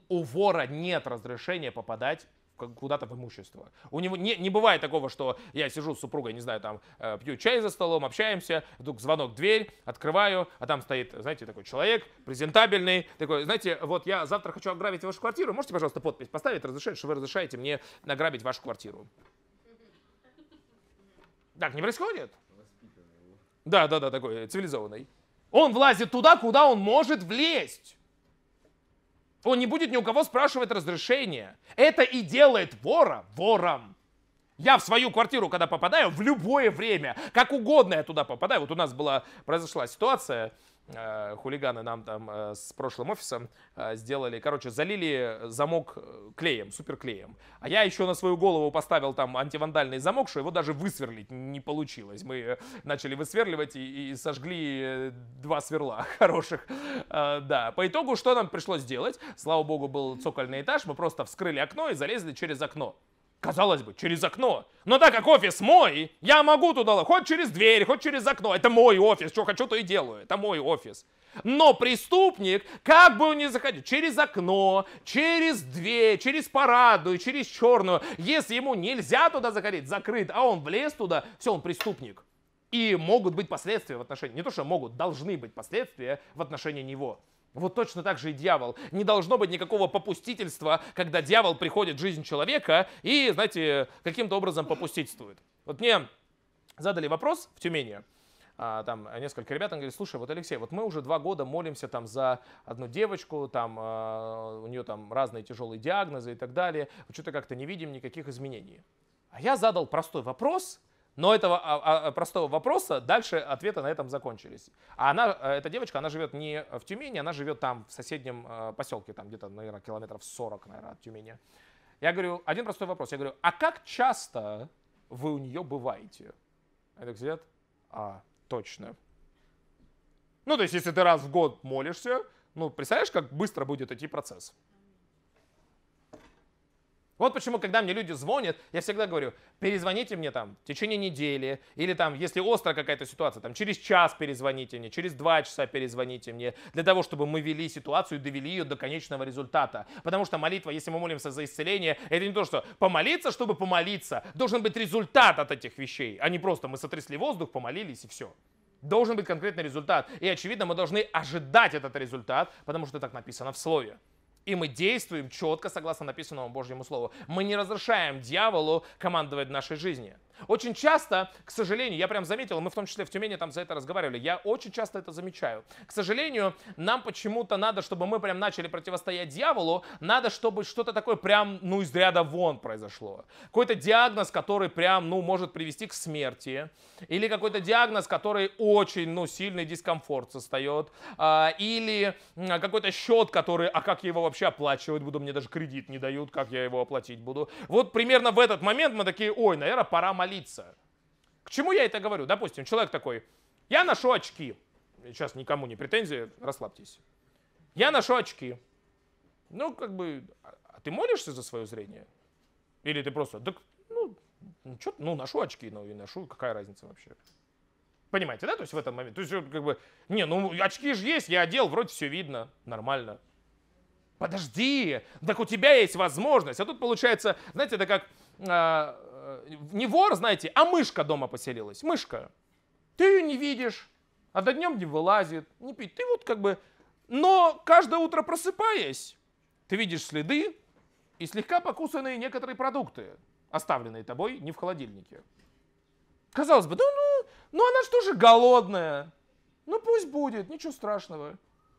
У вора нет разрешения попадать куда-то в имущество. У него не, не бывает такого, что я сижу с супругой, не знаю, там, э, пью чай за столом, общаемся, вдруг звонок дверь, открываю, а там стоит, знаете, такой человек презентабельный, такой, знаете, вот я завтра хочу ограбить вашу квартиру, можете, пожалуйста, подпись поставить, разрешать, что вы разрешаете мне награбить вашу квартиру. Так не происходит. Да, да, да, такой э, цивилизованный. Он влазит туда, куда он может влезть. Он не будет ни у кого спрашивать разрешения. Это и делает вора вором. Я в свою квартиру, когда попадаю, в любое время, как угодно я туда попадаю. Вот у нас была, произошла ситуация, Э, хулиганы нам там э, с прошлым офисом э, сделали. Короче, залили замок клеем, суперклеем. А я еще на свою голову поставил там антивандальный замок, что его даже высверлить не получилось. Мы начали высверливать и, и сожгли два сверла [LAUGHS] хороших. Да, по итогу что нам пришлось делать? Слава богу, был цокольный этаж, мы просто вскрыли окно и залезли через окно. Казалось бы, через окно. Но так как офис мой, я могу туда, хоть через дверь, хоть через окно. Это мой офис, что хочу, то и делаю. Это мой офис. Но преступник, как бы он ни заходил, через окно, через дверь, через парадную, через черную, если ему нельзя туда заходить, закрыт, а он влез туда, все, он преступник. И могут быть последствия в отношении, не то что могут, должны быть последствия в отношении него. Вот точно так же и дьявол. Не должно быть никакого попустительства, когда дьявол приходит в жизнь человека и, знаете, каким-то образом попустительствует. Вот мне задали вопрос в Тюмени, а, там несколько ребят, он говорит, слушай, вот Алексей, вот мы уже два года молимся там за одну девочку, там э, у нее там разные тяжелые диагнозы и так далее, вот что-то как-то не видим никаких изменений. А я задал простой вопрос – но этого а, а, а, простого вопроса дальше ответы на этом закончились. А она, э, эта девочка, она живет не в Тюмени, она живет там в соседнем э, поселке, там где-то, наверное, километров 40, наверное, от Тюмени. Я говорю, один простой вопрос. Я говорю, а как часто вы у нее бываете? Она говорит, а, точно. Ну, то есть, если ты раз в год молишься, ну, представляешь, как быстро будет идти процесс? Вот почему, когда мне люди звонят, я всегда говорю, перезвоните мне там в течение недели, или там, если остро какая-то ситуация, там через час перезвоните мне, через два часа перезвоните мне, для того, чтобы мы вели ситуацию и довели ее до конечного результата. Потому что молитва, если мы молимся за исцеление, это не то, что помолиться, чтобы помолиться, должен быть результат от этих вещей, а не просто мы сотрясли воздух, помолились и все. Должен быть конкретный результат. И, очевидно, мы должны ожидать этот результат, потому что так написано в слове. И мы действуем четко, согласно написанному Божьему Слову. Мы не разрешаем дьяволу командовать нашей жизнью. Очень часто, к сожалению, я прям заметил, мы в том числе в Тюмени там за это разговаривали, я очень часто это замечаю. К сожалению, нам почему-то надо, чтобы мы прям начали противостоять дьяволу, надо, чтобы что-то такое прям, ну, из ряда вон произошло. Какой-то диагноз, который прям, ну, может привести к смерти, или какой-то диагноз, который очень, ну, сильный дискомфорт создает, а, или какой-то счет, который, а как я его вообще оплачивать буду, мне даже кредит не дают, как я его оплатить буду. Вот примерно в этот момент мы такие, ой, наверное, пора молиться молиться. К чему я это говорю? Допустим, человек такой, я ношу очки. Сейчас никому не претензии, расслабьтесь. Я ношу очки. Ну, как бы, а, а ты молишься за свое зрение? Или ты просто, так, ну, что, ну, ношу очки, ну, и ношу, какая разница вообще? Понимаете, да, то есть в этот момент? То есть, как бы, не, ну, очки же есть, я одел, вроде все видно, нормально. Подожди, так у тебя есть возможность. А тут получается, знаете, это как а, Э, не вор, знаете, а мышка дома поселилась. Мышка. Ты ее не видишь, а до днем не вылазит, не пить. Ты вот как бы... Но каждое утро просыпаясь, ты видишь следы и слегка покусанные некоторые продукты, оставленные тобой не в холодильнике. Казалось бы, ну, ну, ну она же тоже голодная. Ну пусть будет, ничего страшного.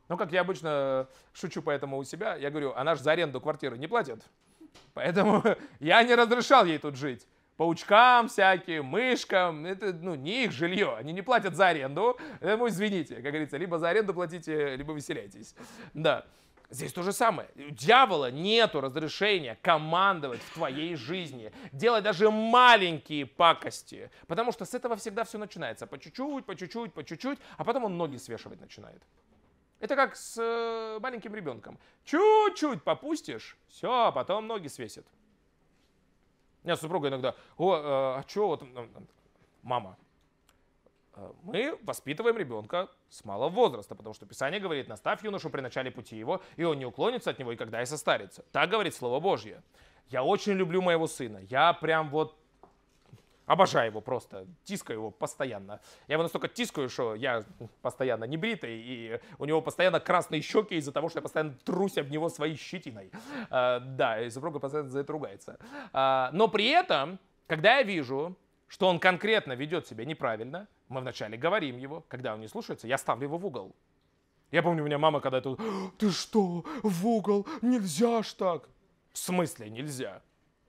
Ну, как я обычно э, шучу поэтому у себя, я говорю, она же за аренду квартиры не платит. Поэтому [LAUGHS] я не разрешал ей тут жить паучкам всяким, мышкам. Это, ну, не их жилье, они не платят за аренду. Ну извините, как говорится, либо за аренду платите, либо веселяйтесь. Да. Здесь то же самое. У дьявола нету разрешения командовать в твоей жизни, делать даже маленькие пакости, потому что с этого всегда все начинается. По чуть-чуть, по чуть-чуть, по чуть-чуть, а потом он ноги свешивать начинает. Это как с э, маленьким ребенком. Чуть-чуть попустишь, все, а потом ноги свесит меня супруга иногда, о, э, а что вот, ну, мама, э, мы воспитываем ребенка с малого возраста, потому что Писание говорит, наставь юношу при начале пути его, и он не уклонится от него, и когда и состарится. Так говорит Слово Божье. Я очень люблю моего сына. Я прям вот Обожаю его просто. Тискаю его постоянно. Я его настолько тискаю, что я постоянно не бритый, и у него постоянно красные щеки из-за того, что я постоянно трусь об него своей щетиной. А, да, и супруга постоянно за это ругается. А, но при этом, когда я вижу, что он конкретно ведет себя неправильно, мы вначале говорим его, когда он не слушается, я ставлю его в угол. Я помню, у меня мама когда-то, ты что, в угол, нельзя ж так. В смысле нельзя?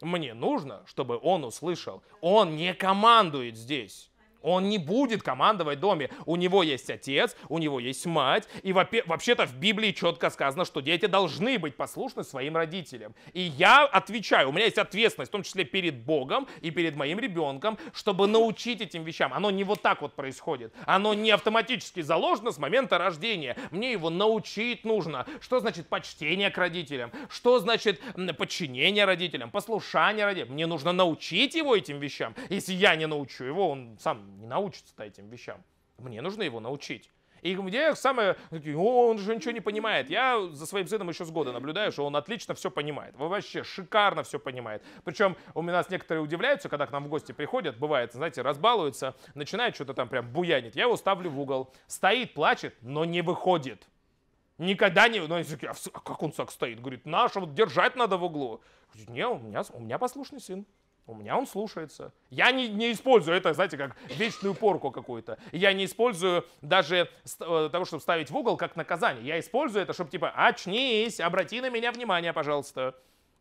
Мне нужно, чтобы он услышал. Он не командует здесь. Он не будет командовать доме. У него есть отец, у него есть мать. И вообще-то в Библии четко сказано, что дети должны быть послушны своим родителям. И я отвечаю, у меня есть ответственность, в том числе перед Богом и перед моим ребенком, чтобы научить этим вещам. Оно не вот так вот происходит. Оно не автоматически заложено с момента рождения. Мне его научить нужно. Что значит почтение к родителям? Что значит подчинение родителям? Послушание родителям? Мне нужно научить его этим вещам. Если я не научу его, он сам не научится-то этим вещам. Мне нужно его научить. И где самое, о, он же ничего не понимает. Я за своим сыном еще с года наблюдаю, что он отлично все понимает. Вообще шикарно все понимает. Причем у нас некоторые удивляются, когда к нам в гости приходят, бывает, знаете, разбалуются, начинает что-то там прям буянит. Я его ставлю в угол. Стоит, плачет, но не выходит. Никогда не... Ну, «А, а как он так стоит? Говорит, нашего держать надо в углу. Не, у меня, у меня послушный сын. У меня он слушается. Я не, не использую это, знаете, как вечную порку какую-то. Я не использую даже э, того, чтобы ставить в угол, как наказание. Я использую это, чтобы типа «очнись, обрати на меня внимание, пожалуйста».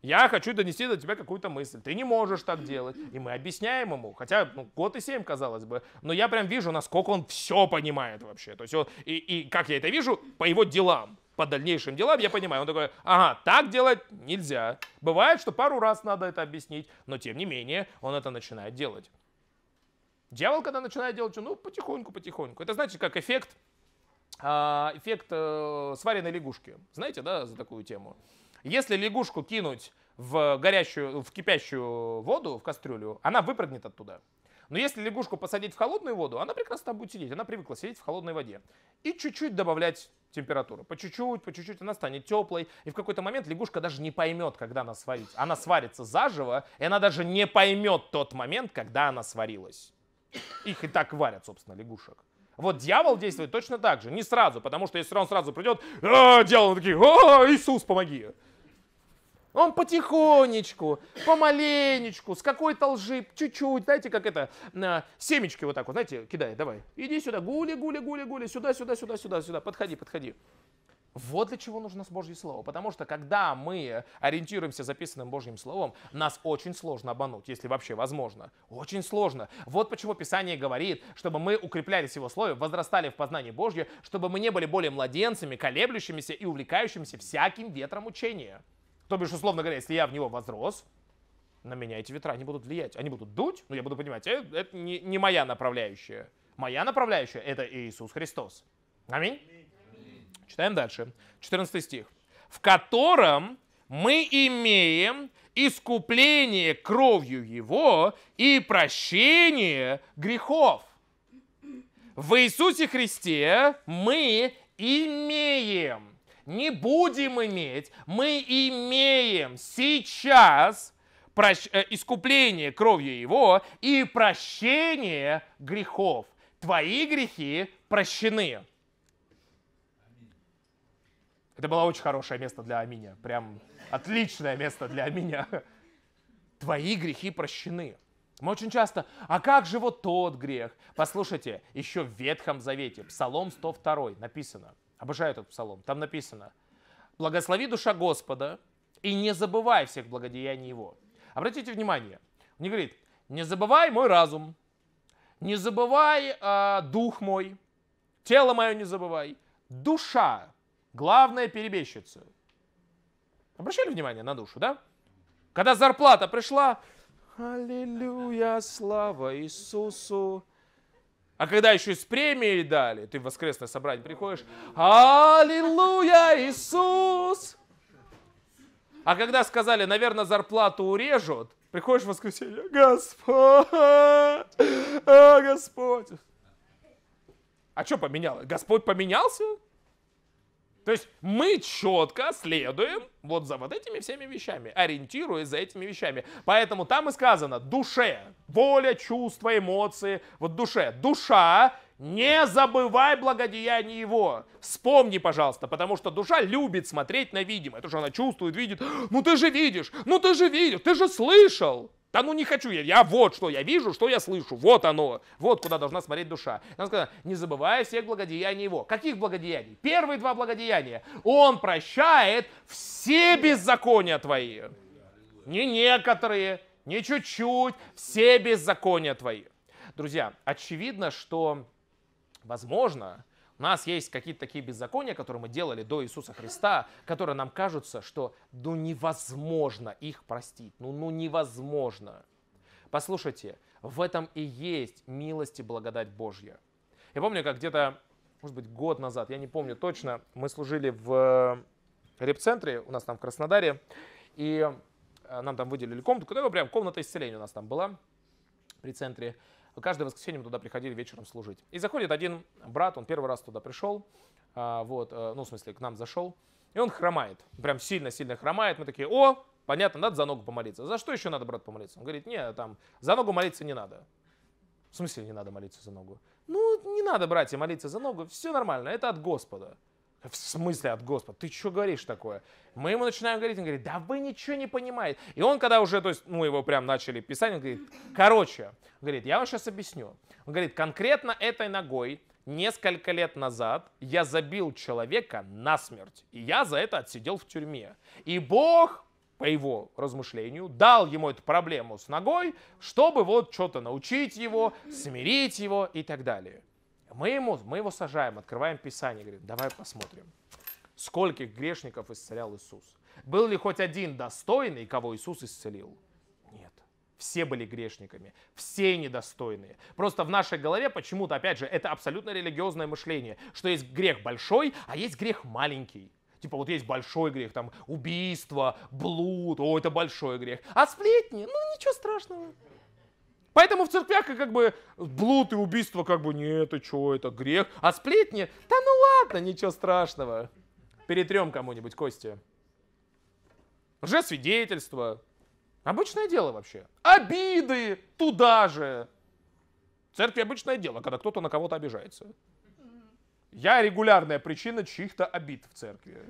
Я хочу донести до тебя какую-то мысль. Ты не можешь так делать. И мы объясняем ему. Хотя, ну, год и семь, казалось бы. Но я прям вижу, насколько он все понимает вообще. То есть он, и, и как я это вижу? По его делам по дальнейшим делам, я понимаю. Он такой, ага, так делать нельзя. Бывает, что пару раз надо это объяснить, но тем не менее он это начинает делать. Дьявол, когда начинает делать, ну, потихоньку, потихоньку. Это, знаете, как эффект, э, эффект э, сваренной лягушки. Знаете, да, за такую тему? Если лягушку кинуть в горящую, в кипящую воду, в кастрюлю, она выпрыгнет оттуда. Но если лягушку посадить в холодную воду, она прекрасно будет сидеть. Она привыкла сидеть в холодной воде. И чуть-чуть добавлять температуру. По чуть-чуть, по чуть-чуть она станет теплой. И в какой-то момент лягушка даже не поймет, когда она сварится. Она сварится заживо, и она даже не поймет тот момент, когда она сварилась. Их и так варят, собственно, лягушек. Вот дьявол действует точно так же, не сразу, потому что если он сразу придет, а, дьявол такие, а, Иисус, помоги. Он потихонечку, помаленечку, с какой-то лжи, чуть-чуть, знаете, как это, на семечки вот так вот, знаете, кидай, давай. Иди сюда, гули, гули, гули, гули, сюда, сюда, сюда, сюда, сюда, подходи, подходи. Вот для чего нужно Божье Слово. Потому что когда мы ориентируемся записанным Божьим Словом, нас очень сложно обмануть, если вообще возможно. Очень сложно. Вот почему Писание говорит, чтобы мы укреплялись Его Слове, возрастали в познании Божье, чтобы мы не были более младенцами, колеблющимися и увлекающимися всяким ветром учения. То бишь, условно говоря, если я в него возрос, на меня эти ветра не будут влиять. Они будут дуть, но я буду понимать, э, это не, не моя направляющая. Моя направляющая — это Иисус Христос. Аминь? Аминь. Читаем дальше. 14 стих. «В котором мы имеем искупление кровью Его и прощение грехов». В Иисусе Христе мы имеем не будем иметь, мы имеем сейчас прощ... Э, искупление кровью Его и прощение грехов. Твои грехи прощены. Это было очень хорошее место для Аминя. Прям отличное место для Аминя. [LAUGHS] Твои грехи прощены. Мы очень часто, а как же вот тот грех? Послушайте, еще в Ветхом Завете, Псалом 102 написано – Обожаю этот псалом. Там написано, благослови душа Господа и не забывай всех благодеяний Его. Обратите внимание, он не говорит, не забывай мой разум, не забывай э, дух мой, тело мое не забывай, душа, главная перебежчица. Обращали внимание на душу, да? Когда зарплата пришла, аллилуйя, слава Иисусу, а когда еще и с премией дали, ты в воскресное собрание приходишь, «Аллилуйя, Иисус!» А когда сказали, наверное, зарплату урежут, приходишь в воскресенье, «Господь! А, Господь!» А что поменялось? Господь поменялся? То есть мы четко следуем вот за вот этими всеми вещами, ориентируясь за этими вещами. Поэтому там и сказано душе, воля, чувства, эмоции, вот душе. Душа, не забывай благодеяние его. Вспомни, пожалуйста, потому что душа любит смотреть на видимое. Это же она чувствует, видит. «А, ну ты же видишь, ну ты же видишь, ты же слышал. Да ну не хочу я, я вот что я вижу, что я слышу, вот оно, вот куда должна смотреть душа. И он сказал, не забывая всех благодеяний его. Каких благодеяний? Первые два благодеяния. Он прощает все беззакония твои. Не некоторые, не чуть-чуть, все беззакония твои. Друзья, очевидно, что, возможно, у нас есть какие-то такие беззакония, которые мы делали до Иисуса Христа, которые нам кажутся, что ну невозможно их простить, ну, ну невозможно. Послушайте, в этом и есть милость и благодать Божья. Я помню, как где-то, может быть, год назад, я не помню точно, мы служили в э, реп-центре, у нас там в Краснодаре, и э, нам там выделили комнату, куда прям комната исцеления у нас там была при центре. Мы каждое воскресенье мы туда приходили вечером служить. И заходит один брат, он первый раз туда пришел, а, вот, э, ну, в смысле, к нам зашел, и он хромает, прям сильно-сильно хромает. Мы такие, о, понятно, надо за ногу помолиться. За что еще надо, брат, помолиться? Он говорит, не, там, за ногу молиться не надо. В смысле не надо молиться за ногу? Ну, не надо, братья, молиться за ногу, все нормально, это от Господа. В смысле от Господа? Ты что говоришь такое? Мы ему начинаем говорить, он говорит, да вы ничего не понимаете. И он, когда уже, то есть, ну, его прям начали писать, он говорит, короче, он говорит, я вам сейчас объясню. Он говорит, конкретно этой ногой несколько лет назад я забил человека насмерть. И я за это отсидел в тюрьме. И Бог по его размышлению, дал ему эту проблему с ногой, чтобы вот что-то научить его, смирить его и так далее. Мы, ему, мы его сажаем, открываем Писание, говорим, давай посмотрим, скольких грешников исцелял Иисус. Был ли хоть один достойный, кого Иисус исцелил? Нет. Все были грешниками, все недостойные. Просто в нашей голове почему-то, опять же, это абсолютно религиозное мышление, что есть грех большой, а есть грех маленький. Типа вот есть большой грех, там убийство, блуд, о, это большой грех. А сплетни, ну ничего страшного. Поэтому в церквях как бы блуд и убийство как бы нет, это что, это грех. А сплетни, да ну ладно, ничего страшного. Перетрем кому-нибудь кости. свидетельство, Обычное дело вообще. Обиды туда же. В церкви обычное дело, когда кто-то на кого-то обижается. Я регулярная причина чьих-то обид в церкви.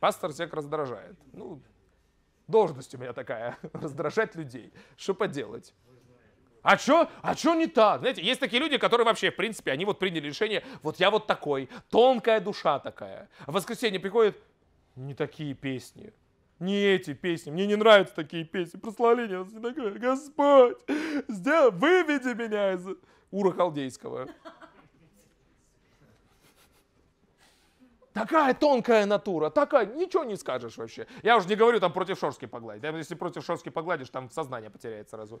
Пастор всех раздражает. Ну, Должность у меня такая, [LAUGHS] раздражать людей. Что поделать? А что? А что не так? Знаете, есть такие люди, которые вообще, в принципе, они вот приняли решение, вот я вот такой, тонкая душа такая. в воскресенье приходит, не такие песни, не эти песни, мне не нравятся такие песни, прославление, Господь, сделай, выведи меня из ура халдейского. Такая тонкая натура, такая, ничего не скажешь вообще. Я уже не говорю там против Шорски погладить. Если против Шорски погладишь, там сознание потеряет сразу.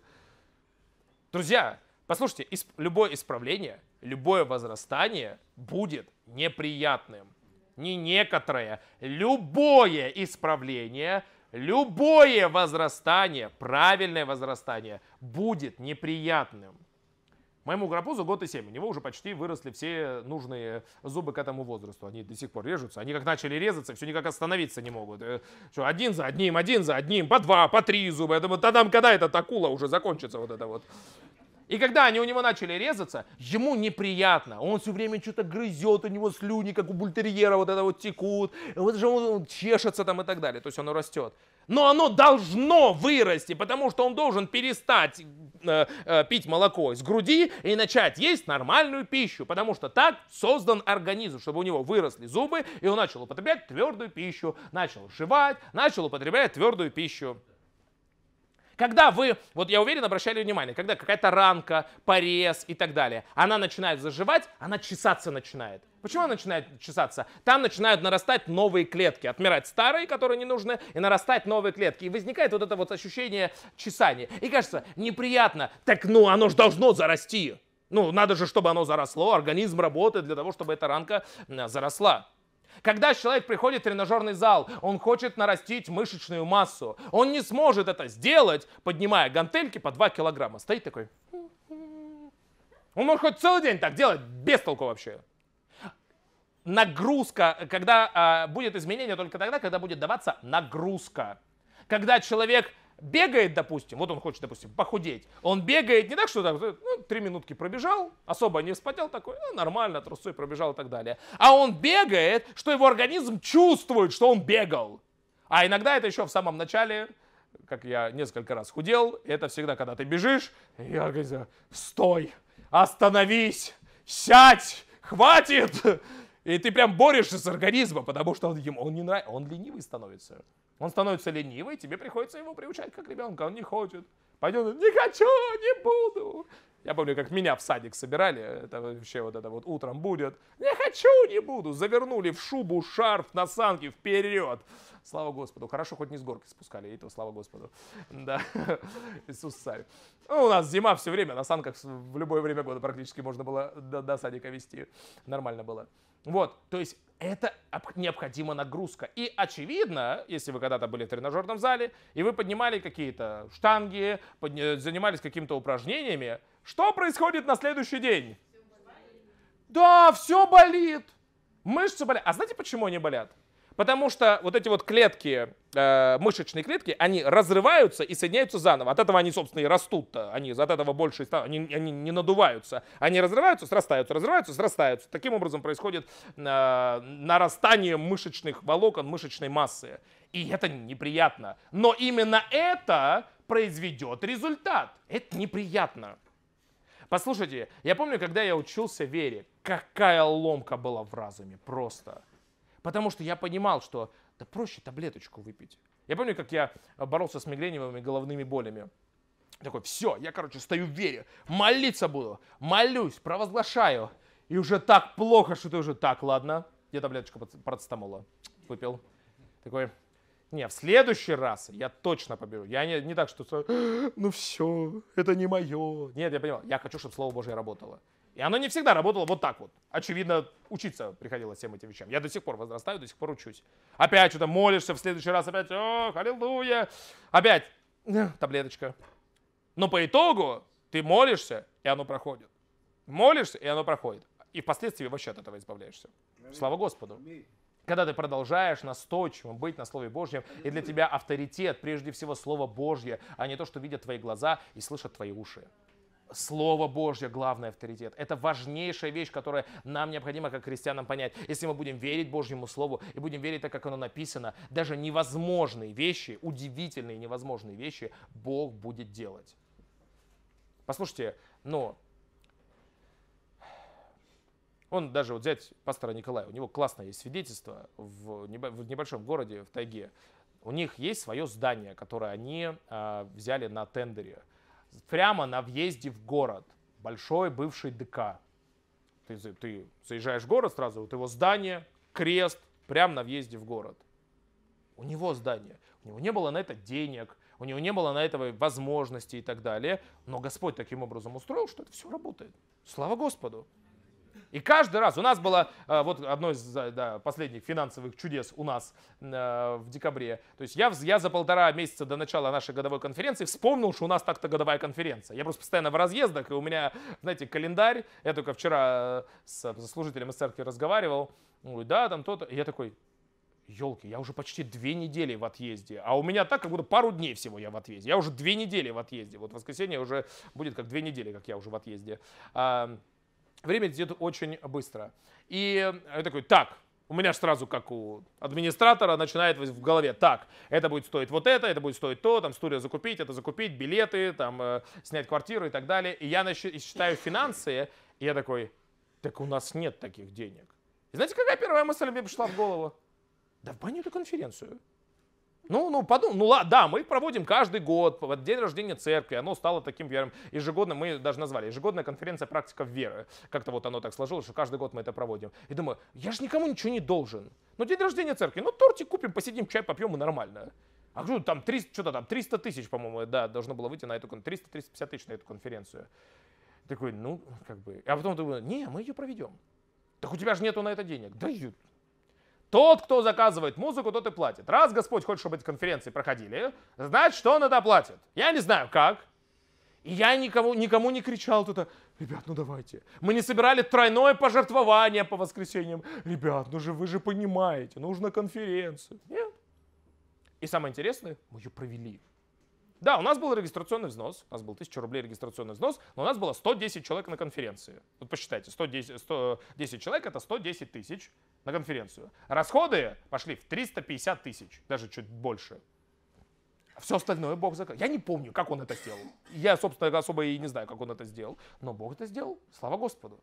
Друзья, послушайте, исп- любое исправление, любое возрастание будет неприятным. Не некоторое, любое исправление, любое возрастание, правильное возрастание будет неприятным. Моему грапузу год и семь. У него уже почти выросли все нужные зубы к этому возрасту. Они до сих пор режутся. Они как начали резаться, все никак остановиться не могут. Э, что, один за одним, один за одним, по два, по три зуба. Я думаю, тогда когда эта акула уже закончится вот это вот? И когда они у него начали резаться, ему неприятно. Он все время что-то грызет, у него слюни, как у бультерьера, вот это вот текут. Вот же он чешется там и так далее. То есть оно растет. Но оно должно вырасти, потому что он должен перестать э, э, пить молоко из груди и начать есть нормальную пищу, потому что так создан организм, чтобы у него выросли зубы, и он начал употреблять твердую пищу, начал жевать, начал употреблять твердую пищу. Когда вы, вот я уверен, обращали внимание, когда какая-то ранка, порез и так далее, она начинает заживать, она чесаться начинает. Почему она начинает чесаться? Там начинают нарастать новые клетки, отмирать старые, которые не нужны, и нарастать новые клетки. И возникает вот это вот ощущение чесания. И кажется, неприятно. Так, ну, оно же должно зарасти. Ну, надо же, чтобы оно заросло, организм работает для того, чтобы эта ранка заросла. Когда человек приходит в тренажерный зал, он хочет нарастить мышечную массу. Он не сможет это сделать, поднимая гантельки по 2 килограмма. Стоит такой. Он может хоть целый день так делать, без толку вообще. Нагрузка, когда а, будет изменение только тогда, когда будет даваться нагрузка. Когда человек бегает, допустим, вот он хочет, допустим, похудеть, он бегает не так, что так э, ну, три минутки пробежал, особо не вспотел такой, ну, нормально, трусой пробежал и так далее. А он бегает, что его организм чувствует, что он бегал. А иногда это еще в самом начале, как я несколько раз худел, это всегда, когда ты бежишь, и организм, стой, остановись, сядь, хватит. И ты прям борешься с организмом, потому что он, ему, он, не нрав... он ленивый становится. Он становится ленивый, тебе приходится его приучать как ребенка. Он не хочет. Пойдет, не хочу, не буду. Я помню, как меня в садик собирали, это вообще вот это вот утром будет. Не хочу, не буду. Завернули в шубу, шарф, на санки, вперед. Слава Господу. Хорошо, хоть не с горки спускали, и то слава Господу. Да, [LAUGHS] Иисус царь. Ну, у нас зима все время, на санках в любое время года практически можно было до, до садика вести. Нормально было. Вот, то есть это необходима нагрузка. И очевидно, если вы когда-то были в тренажерном зале, и вы поднимали какие-то штанги, подня... Э, занимались какими-то упражнениями, что происходит на следующий день? Все да, все болит. Мышцы болят. А знаете, почему они болят? Потому что вот эти вот клетки, э, мышечные клетки, они разрываются и соединяются заново. От этого они, собственно, и растут. Они от этого больше они, они не надуваются. Они разрываются, срастаются, разрываются, срастаются. Таким образом происходит э, нарастание мышечных волокон, мышечной массы. И это неприятно. Но именно это произведет результат. Это неприятно. Послушайте, я помню, когда я учился в вере, какая ломка была в разуме просто. Потому что я понимал, что да проще таблеточку выпить. Я помню, как я э, боролся с мигреневыми головными болями. Такой, все, я, короче, стою в вере, молиться буду, молюсь, провозглашаю. И уже так плохо, что ты уже так, ладно, я таблеточку парацетамола выпил. Такой, не, в следующий раз я точно поберу. Я не, не так, что «А, ну все, это не мое. Нет, я понимал, я хочу, чтобы Слово Божье работало. И оно не всегда работало вот так вот. Очевидно, учиться приходилось всем этим вещам. Я до сих пор возрастаю, до сих пор учусь. Опять что-то молишься, в следующий раз опять, о, аллилуйя. Опять таблеточка. Но по итогу ты молишься, и оно проходит. Молишься, и оно проходит. И впоследствии вообще от этого избавляешься. Слава Господу когда ты продолжаешь настойчивым быть на Слове Божьем, и для тебя авторитет, прежде всего, Слово Божье, а не то, что видят твои глаза и слышат твои уши. Слово Божье – главный авторитет. Это важнейшая вещь, которая нам необходимо как христианам понять. Если мы будем верить Божьему Слову и будем верить так, как оно написано, даже невозможные вещи, удивительные невозможные вещи Бог будет делать. Послушайте, но он даже вот взять пастора Николая, у него классное есть свидетельство в небольшом городе, в тайге. У них есть свое здание, которое они а, взяли на тендере – прямо на въезде в город. Большой бывший ДК. Ты, ты заезжаешь в город сразу, вот его здание, крест, прямо на въезде в город. У него здание. У него не было на это денег, у него не было на этого возможности и так далее. Но Господь таким образом устроил, что это все работает. Слава Господу! И каждый раз у нас было э, вот одно из э, да, последних финансовых чудес у нас э, в декабре. То есть я, я за полтора месяца до начала нашей годовой конференции вспомнил, что у нас так-то годовая конференция. Я просто постоянно в разъездах, и у меня, знаете, календарь. Я только вчера э, с, с служителем из церкви разговаривал. Он говорит, да, там то-то. я такой, елки, я уже почти две недели в отъезде, а у меня так, как будто пару дней всего я в отъезде. Я уже две недели в отъезде. Вот воскресенье уже будет как две недели, как я уже в отъезде. Время идет очень быстро. И э, я такой, так, у меня же сразу, как у администратора, начинает в голове, так, это будет стоить вот это, это будет стоить то, там, студию закупить, это закупить, билеты, там, э, снять квартиру и так далее. И я считаю финансы, и я такой, так у нас нет таких денег. И знаете, какая первая мысль мне пришла в голову? Да в баню эту конференцию. Ну, ну, подум, ну ладно, да, мы проводим каждый год, вот день рождения церкви, оно стало таким первым, ежегодно мы даже назвали, ежегодная конференция практика веры. Как-то вот оно так сложилось, что каждый год мы это проводим. И думаю, я же никому ничего не должен. Ну, день рождения церкви, ну, тортик купим, посидим, чай попьем и нормально. А ну, там 300, что-то там 300 тысяч, по-моему, да, должно было выйти на эту 300-350 тысяч на эту конференцию. Такой, ну, как бы. А потом думаю, не, мы ее проведем. Так у тебя же нету на это денег. Да, тот, кто заказывает музыку, тот и платит. Раз Господь хочет, чтобы эти конференции проходили, значит, что он это платит. Я не знаю, как. И я никого, никому не кричал туда, ребят, ну давайте. Мы не собирали тройное пожертвование по воскресеньям. Ребят, ну же вы же понимаете, нужна конференция. Нет. И самое интересное, мы ее провели. Да, у нас был регистрационный взнос, у нас был 1000 рублей регистрационный взнос, но у нас было 110 человек на конференции. Вот посчитайте, 110, 110 человек — это 110 тысяч на конференцию. Расходы пошли в 350 тысяч, даже чуть больше. А Все остальное Бог заказал. Я не помню, как он это сделал. Я, собственно, особо и не знаю, как он это сделал. Но Бог это сделал. Слава Господу.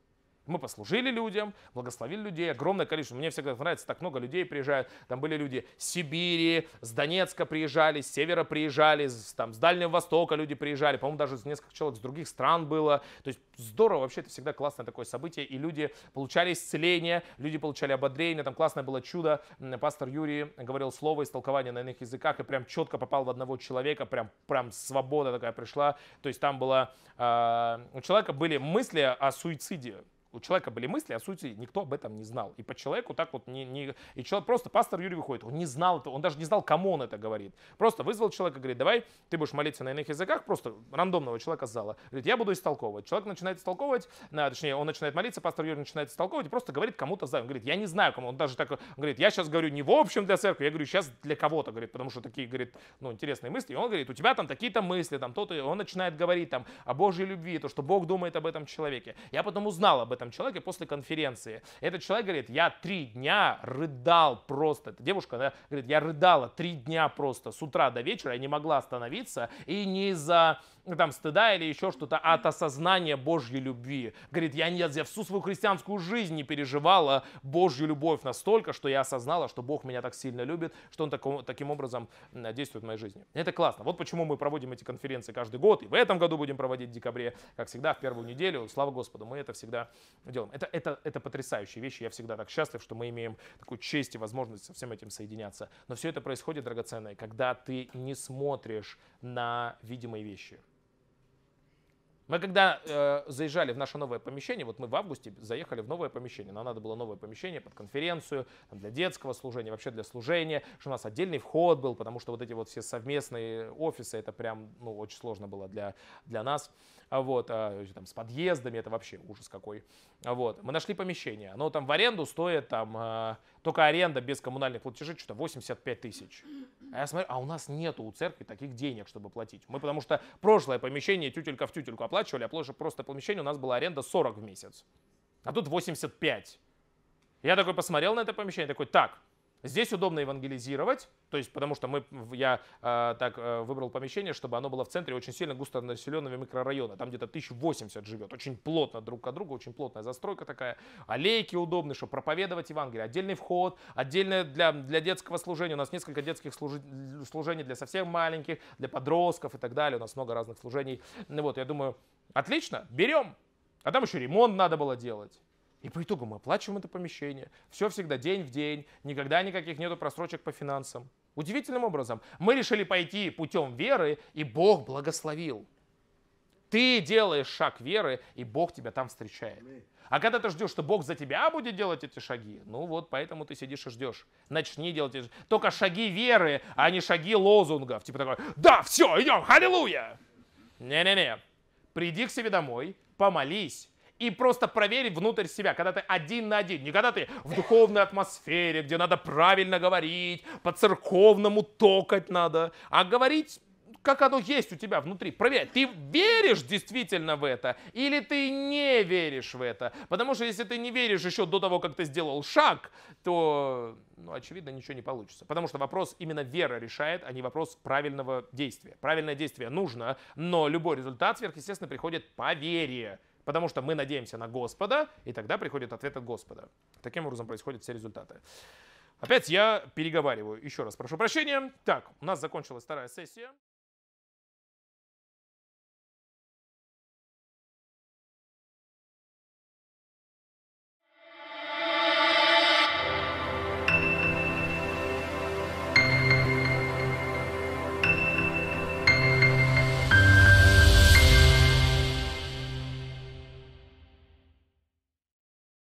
Мы послужили людям, благословили людей, огромное количество. Мне всегда нравится, так много людей приезжают. Там были люди с Сибири, с Донецка приезжали, с севера приезжали, с, там, с Дальнего Востока люди приезжали. По-моему, даже несколько человек с других стран было. То есть здорово, вообще это всегда классное такое событие. И люди получали исцеление, люди получали ободрение. Там классное было чудо. Пастор Юрий говорил слово из толкования на иных языках и прям четко попал в одного человека, прям, прям свобода такая пришла. То есть там было Э, а, у человека были мысли о суициде. У человека были мысли, а сути никто об этом не знал. И по человеку так вот не... не... И человек просто, пастор Юрий выходит, он не знал это, он даже не знал, кому он это говорит. Просто вызвал человека, говорит, давай, ты будешь молиться на иных языках, просто рандомного человека с зала. Говорит, я буду истолковывать. Человек начинает истолковывать, на, точнее, он начинает молиться, пастор Юрий начинает истолковывать и просто говорит кому-то за. Он говорит, я не знаю, кому. Он даже так он говорит, я сейчас говорю не в общем для церкви, я говорю сейчас для кого-то, говорит, потому что такие, говорит, ну, интересные мысли. И он говорит, у тебя там такие-то мысли, там то-то. И он начинает говорить там о Божьей любви, то, что Бог думает об этом человеке. Я потом узнал об этом там человека после конференции. Этот человек говорит, я три дня рыдал просто. Эта девушка она говорит, я рыдала три дня просто с утра до вечера, я не могла остановиться. И не из-за там стыда или еще что-то, а от осознания Божьей любви. Говорит, я, нет, я всю свою христианскую жизнь не переживала Божью любовь настолько, что я осознала, что Бог меня так сильно любит, что Он таком, таким образом действует в моей жизни. Это классно. Вот почему мы проводим эти конференции каждый год, и в этом году будем проводить в декабре, как всегда, в первую неделю. Слава Господу, мы это всегда делаем. Это, это, это потрясающие вещи. Я всегда так счастлив, что мы имеем такую честь и возможность со всем этим соединяться. Но все это происходит, драгоценное, когда ты не смотришь на видимые вещи. Мы когда э, заезжали в наше новое помещение, вот мы в августе заехали в новое помещение, нам надо было новое помещение под конференцию, там, для детского служения, вообще для служения, что у нас отдельный вход был, потому что вот эти вот все совместные офисы, это прям ну, очень сложно было для, для нас. А вот, а, там, с подъездами, это вообще ужас какой. А вот, мы нашли помещение, оно там в аренду стоит, там, только аренда без коммунальных платежей, что-то 85 тысяч. А я смотрю, а у нас нету у церкви таких денег, чтобы платить. Мы потому что прошлое помещение тютелька в тютельку оплачивали, а просто помещение у нас была аренда 40 в месяц. А тут 85. Я такой посмотрел на это помещение, такой, так, Здесь удобно евангелизировать, то есть потому что мы, я э, так э, выбрал помещение, чтобы оно было в центре очень сильно густо населенного микрорайона. Там где-то 1080 живет, очень плотно друг к другу, очень плотная застройка такая. Аллейки удобны, чтобы проповедовать Евангелие. Отдельный вход, отдельное для, для детского служения. У нас несколько детских служи, служений для совсем маленьких, для подростков и так далее. У нас много разных служений. Ну вот, я думаю, отлично, берем. А там еще ремонт надо было делать. И по итогу мы оплачиваем это помещение. Все всегда день в день. Никогда никаких нету просрочек по финансам. Удивительным образом мы решили пойти путем веры, и Бог благословил. Ты делаешь шаг веры, и Бог тебя там встречает. А когда ты ждешь, что Бог за тебя будет делать эти шаги, ну вот поэтому ты сидишь и ждешь. Начни делать эти Только шаги веры, а не шаги лозунгов. Типа такой, да, все, идем, аллилуйя. Не-не-не. Приди к себе домой, помолись, и просто проверить внутрь себя, когда ты один на один, не когда ты в духовной атмосфере, где надо правильно говорить, по-церковному токать надо, а говорить как оно есть у тебя внутри. Проверяй, ты веришь действительно в это или ты не веришь в это. Потому что если ты не веришь еще до того, как ты сделал шаг, то, ну, очевидно, ничего не получится. Потому что вопрос именно вера решает, а не вопрос правильного действия. Правильное действие нужно, но любой результат сверхъестественно приходит по вере потому что мы надеемся на Господа, и тогда приходит ответ от Господа. Таким образом происходят все результаты. Опять я переговариваю. Еще раз прошу прощения. Так, у нас закончилась вторая сессия.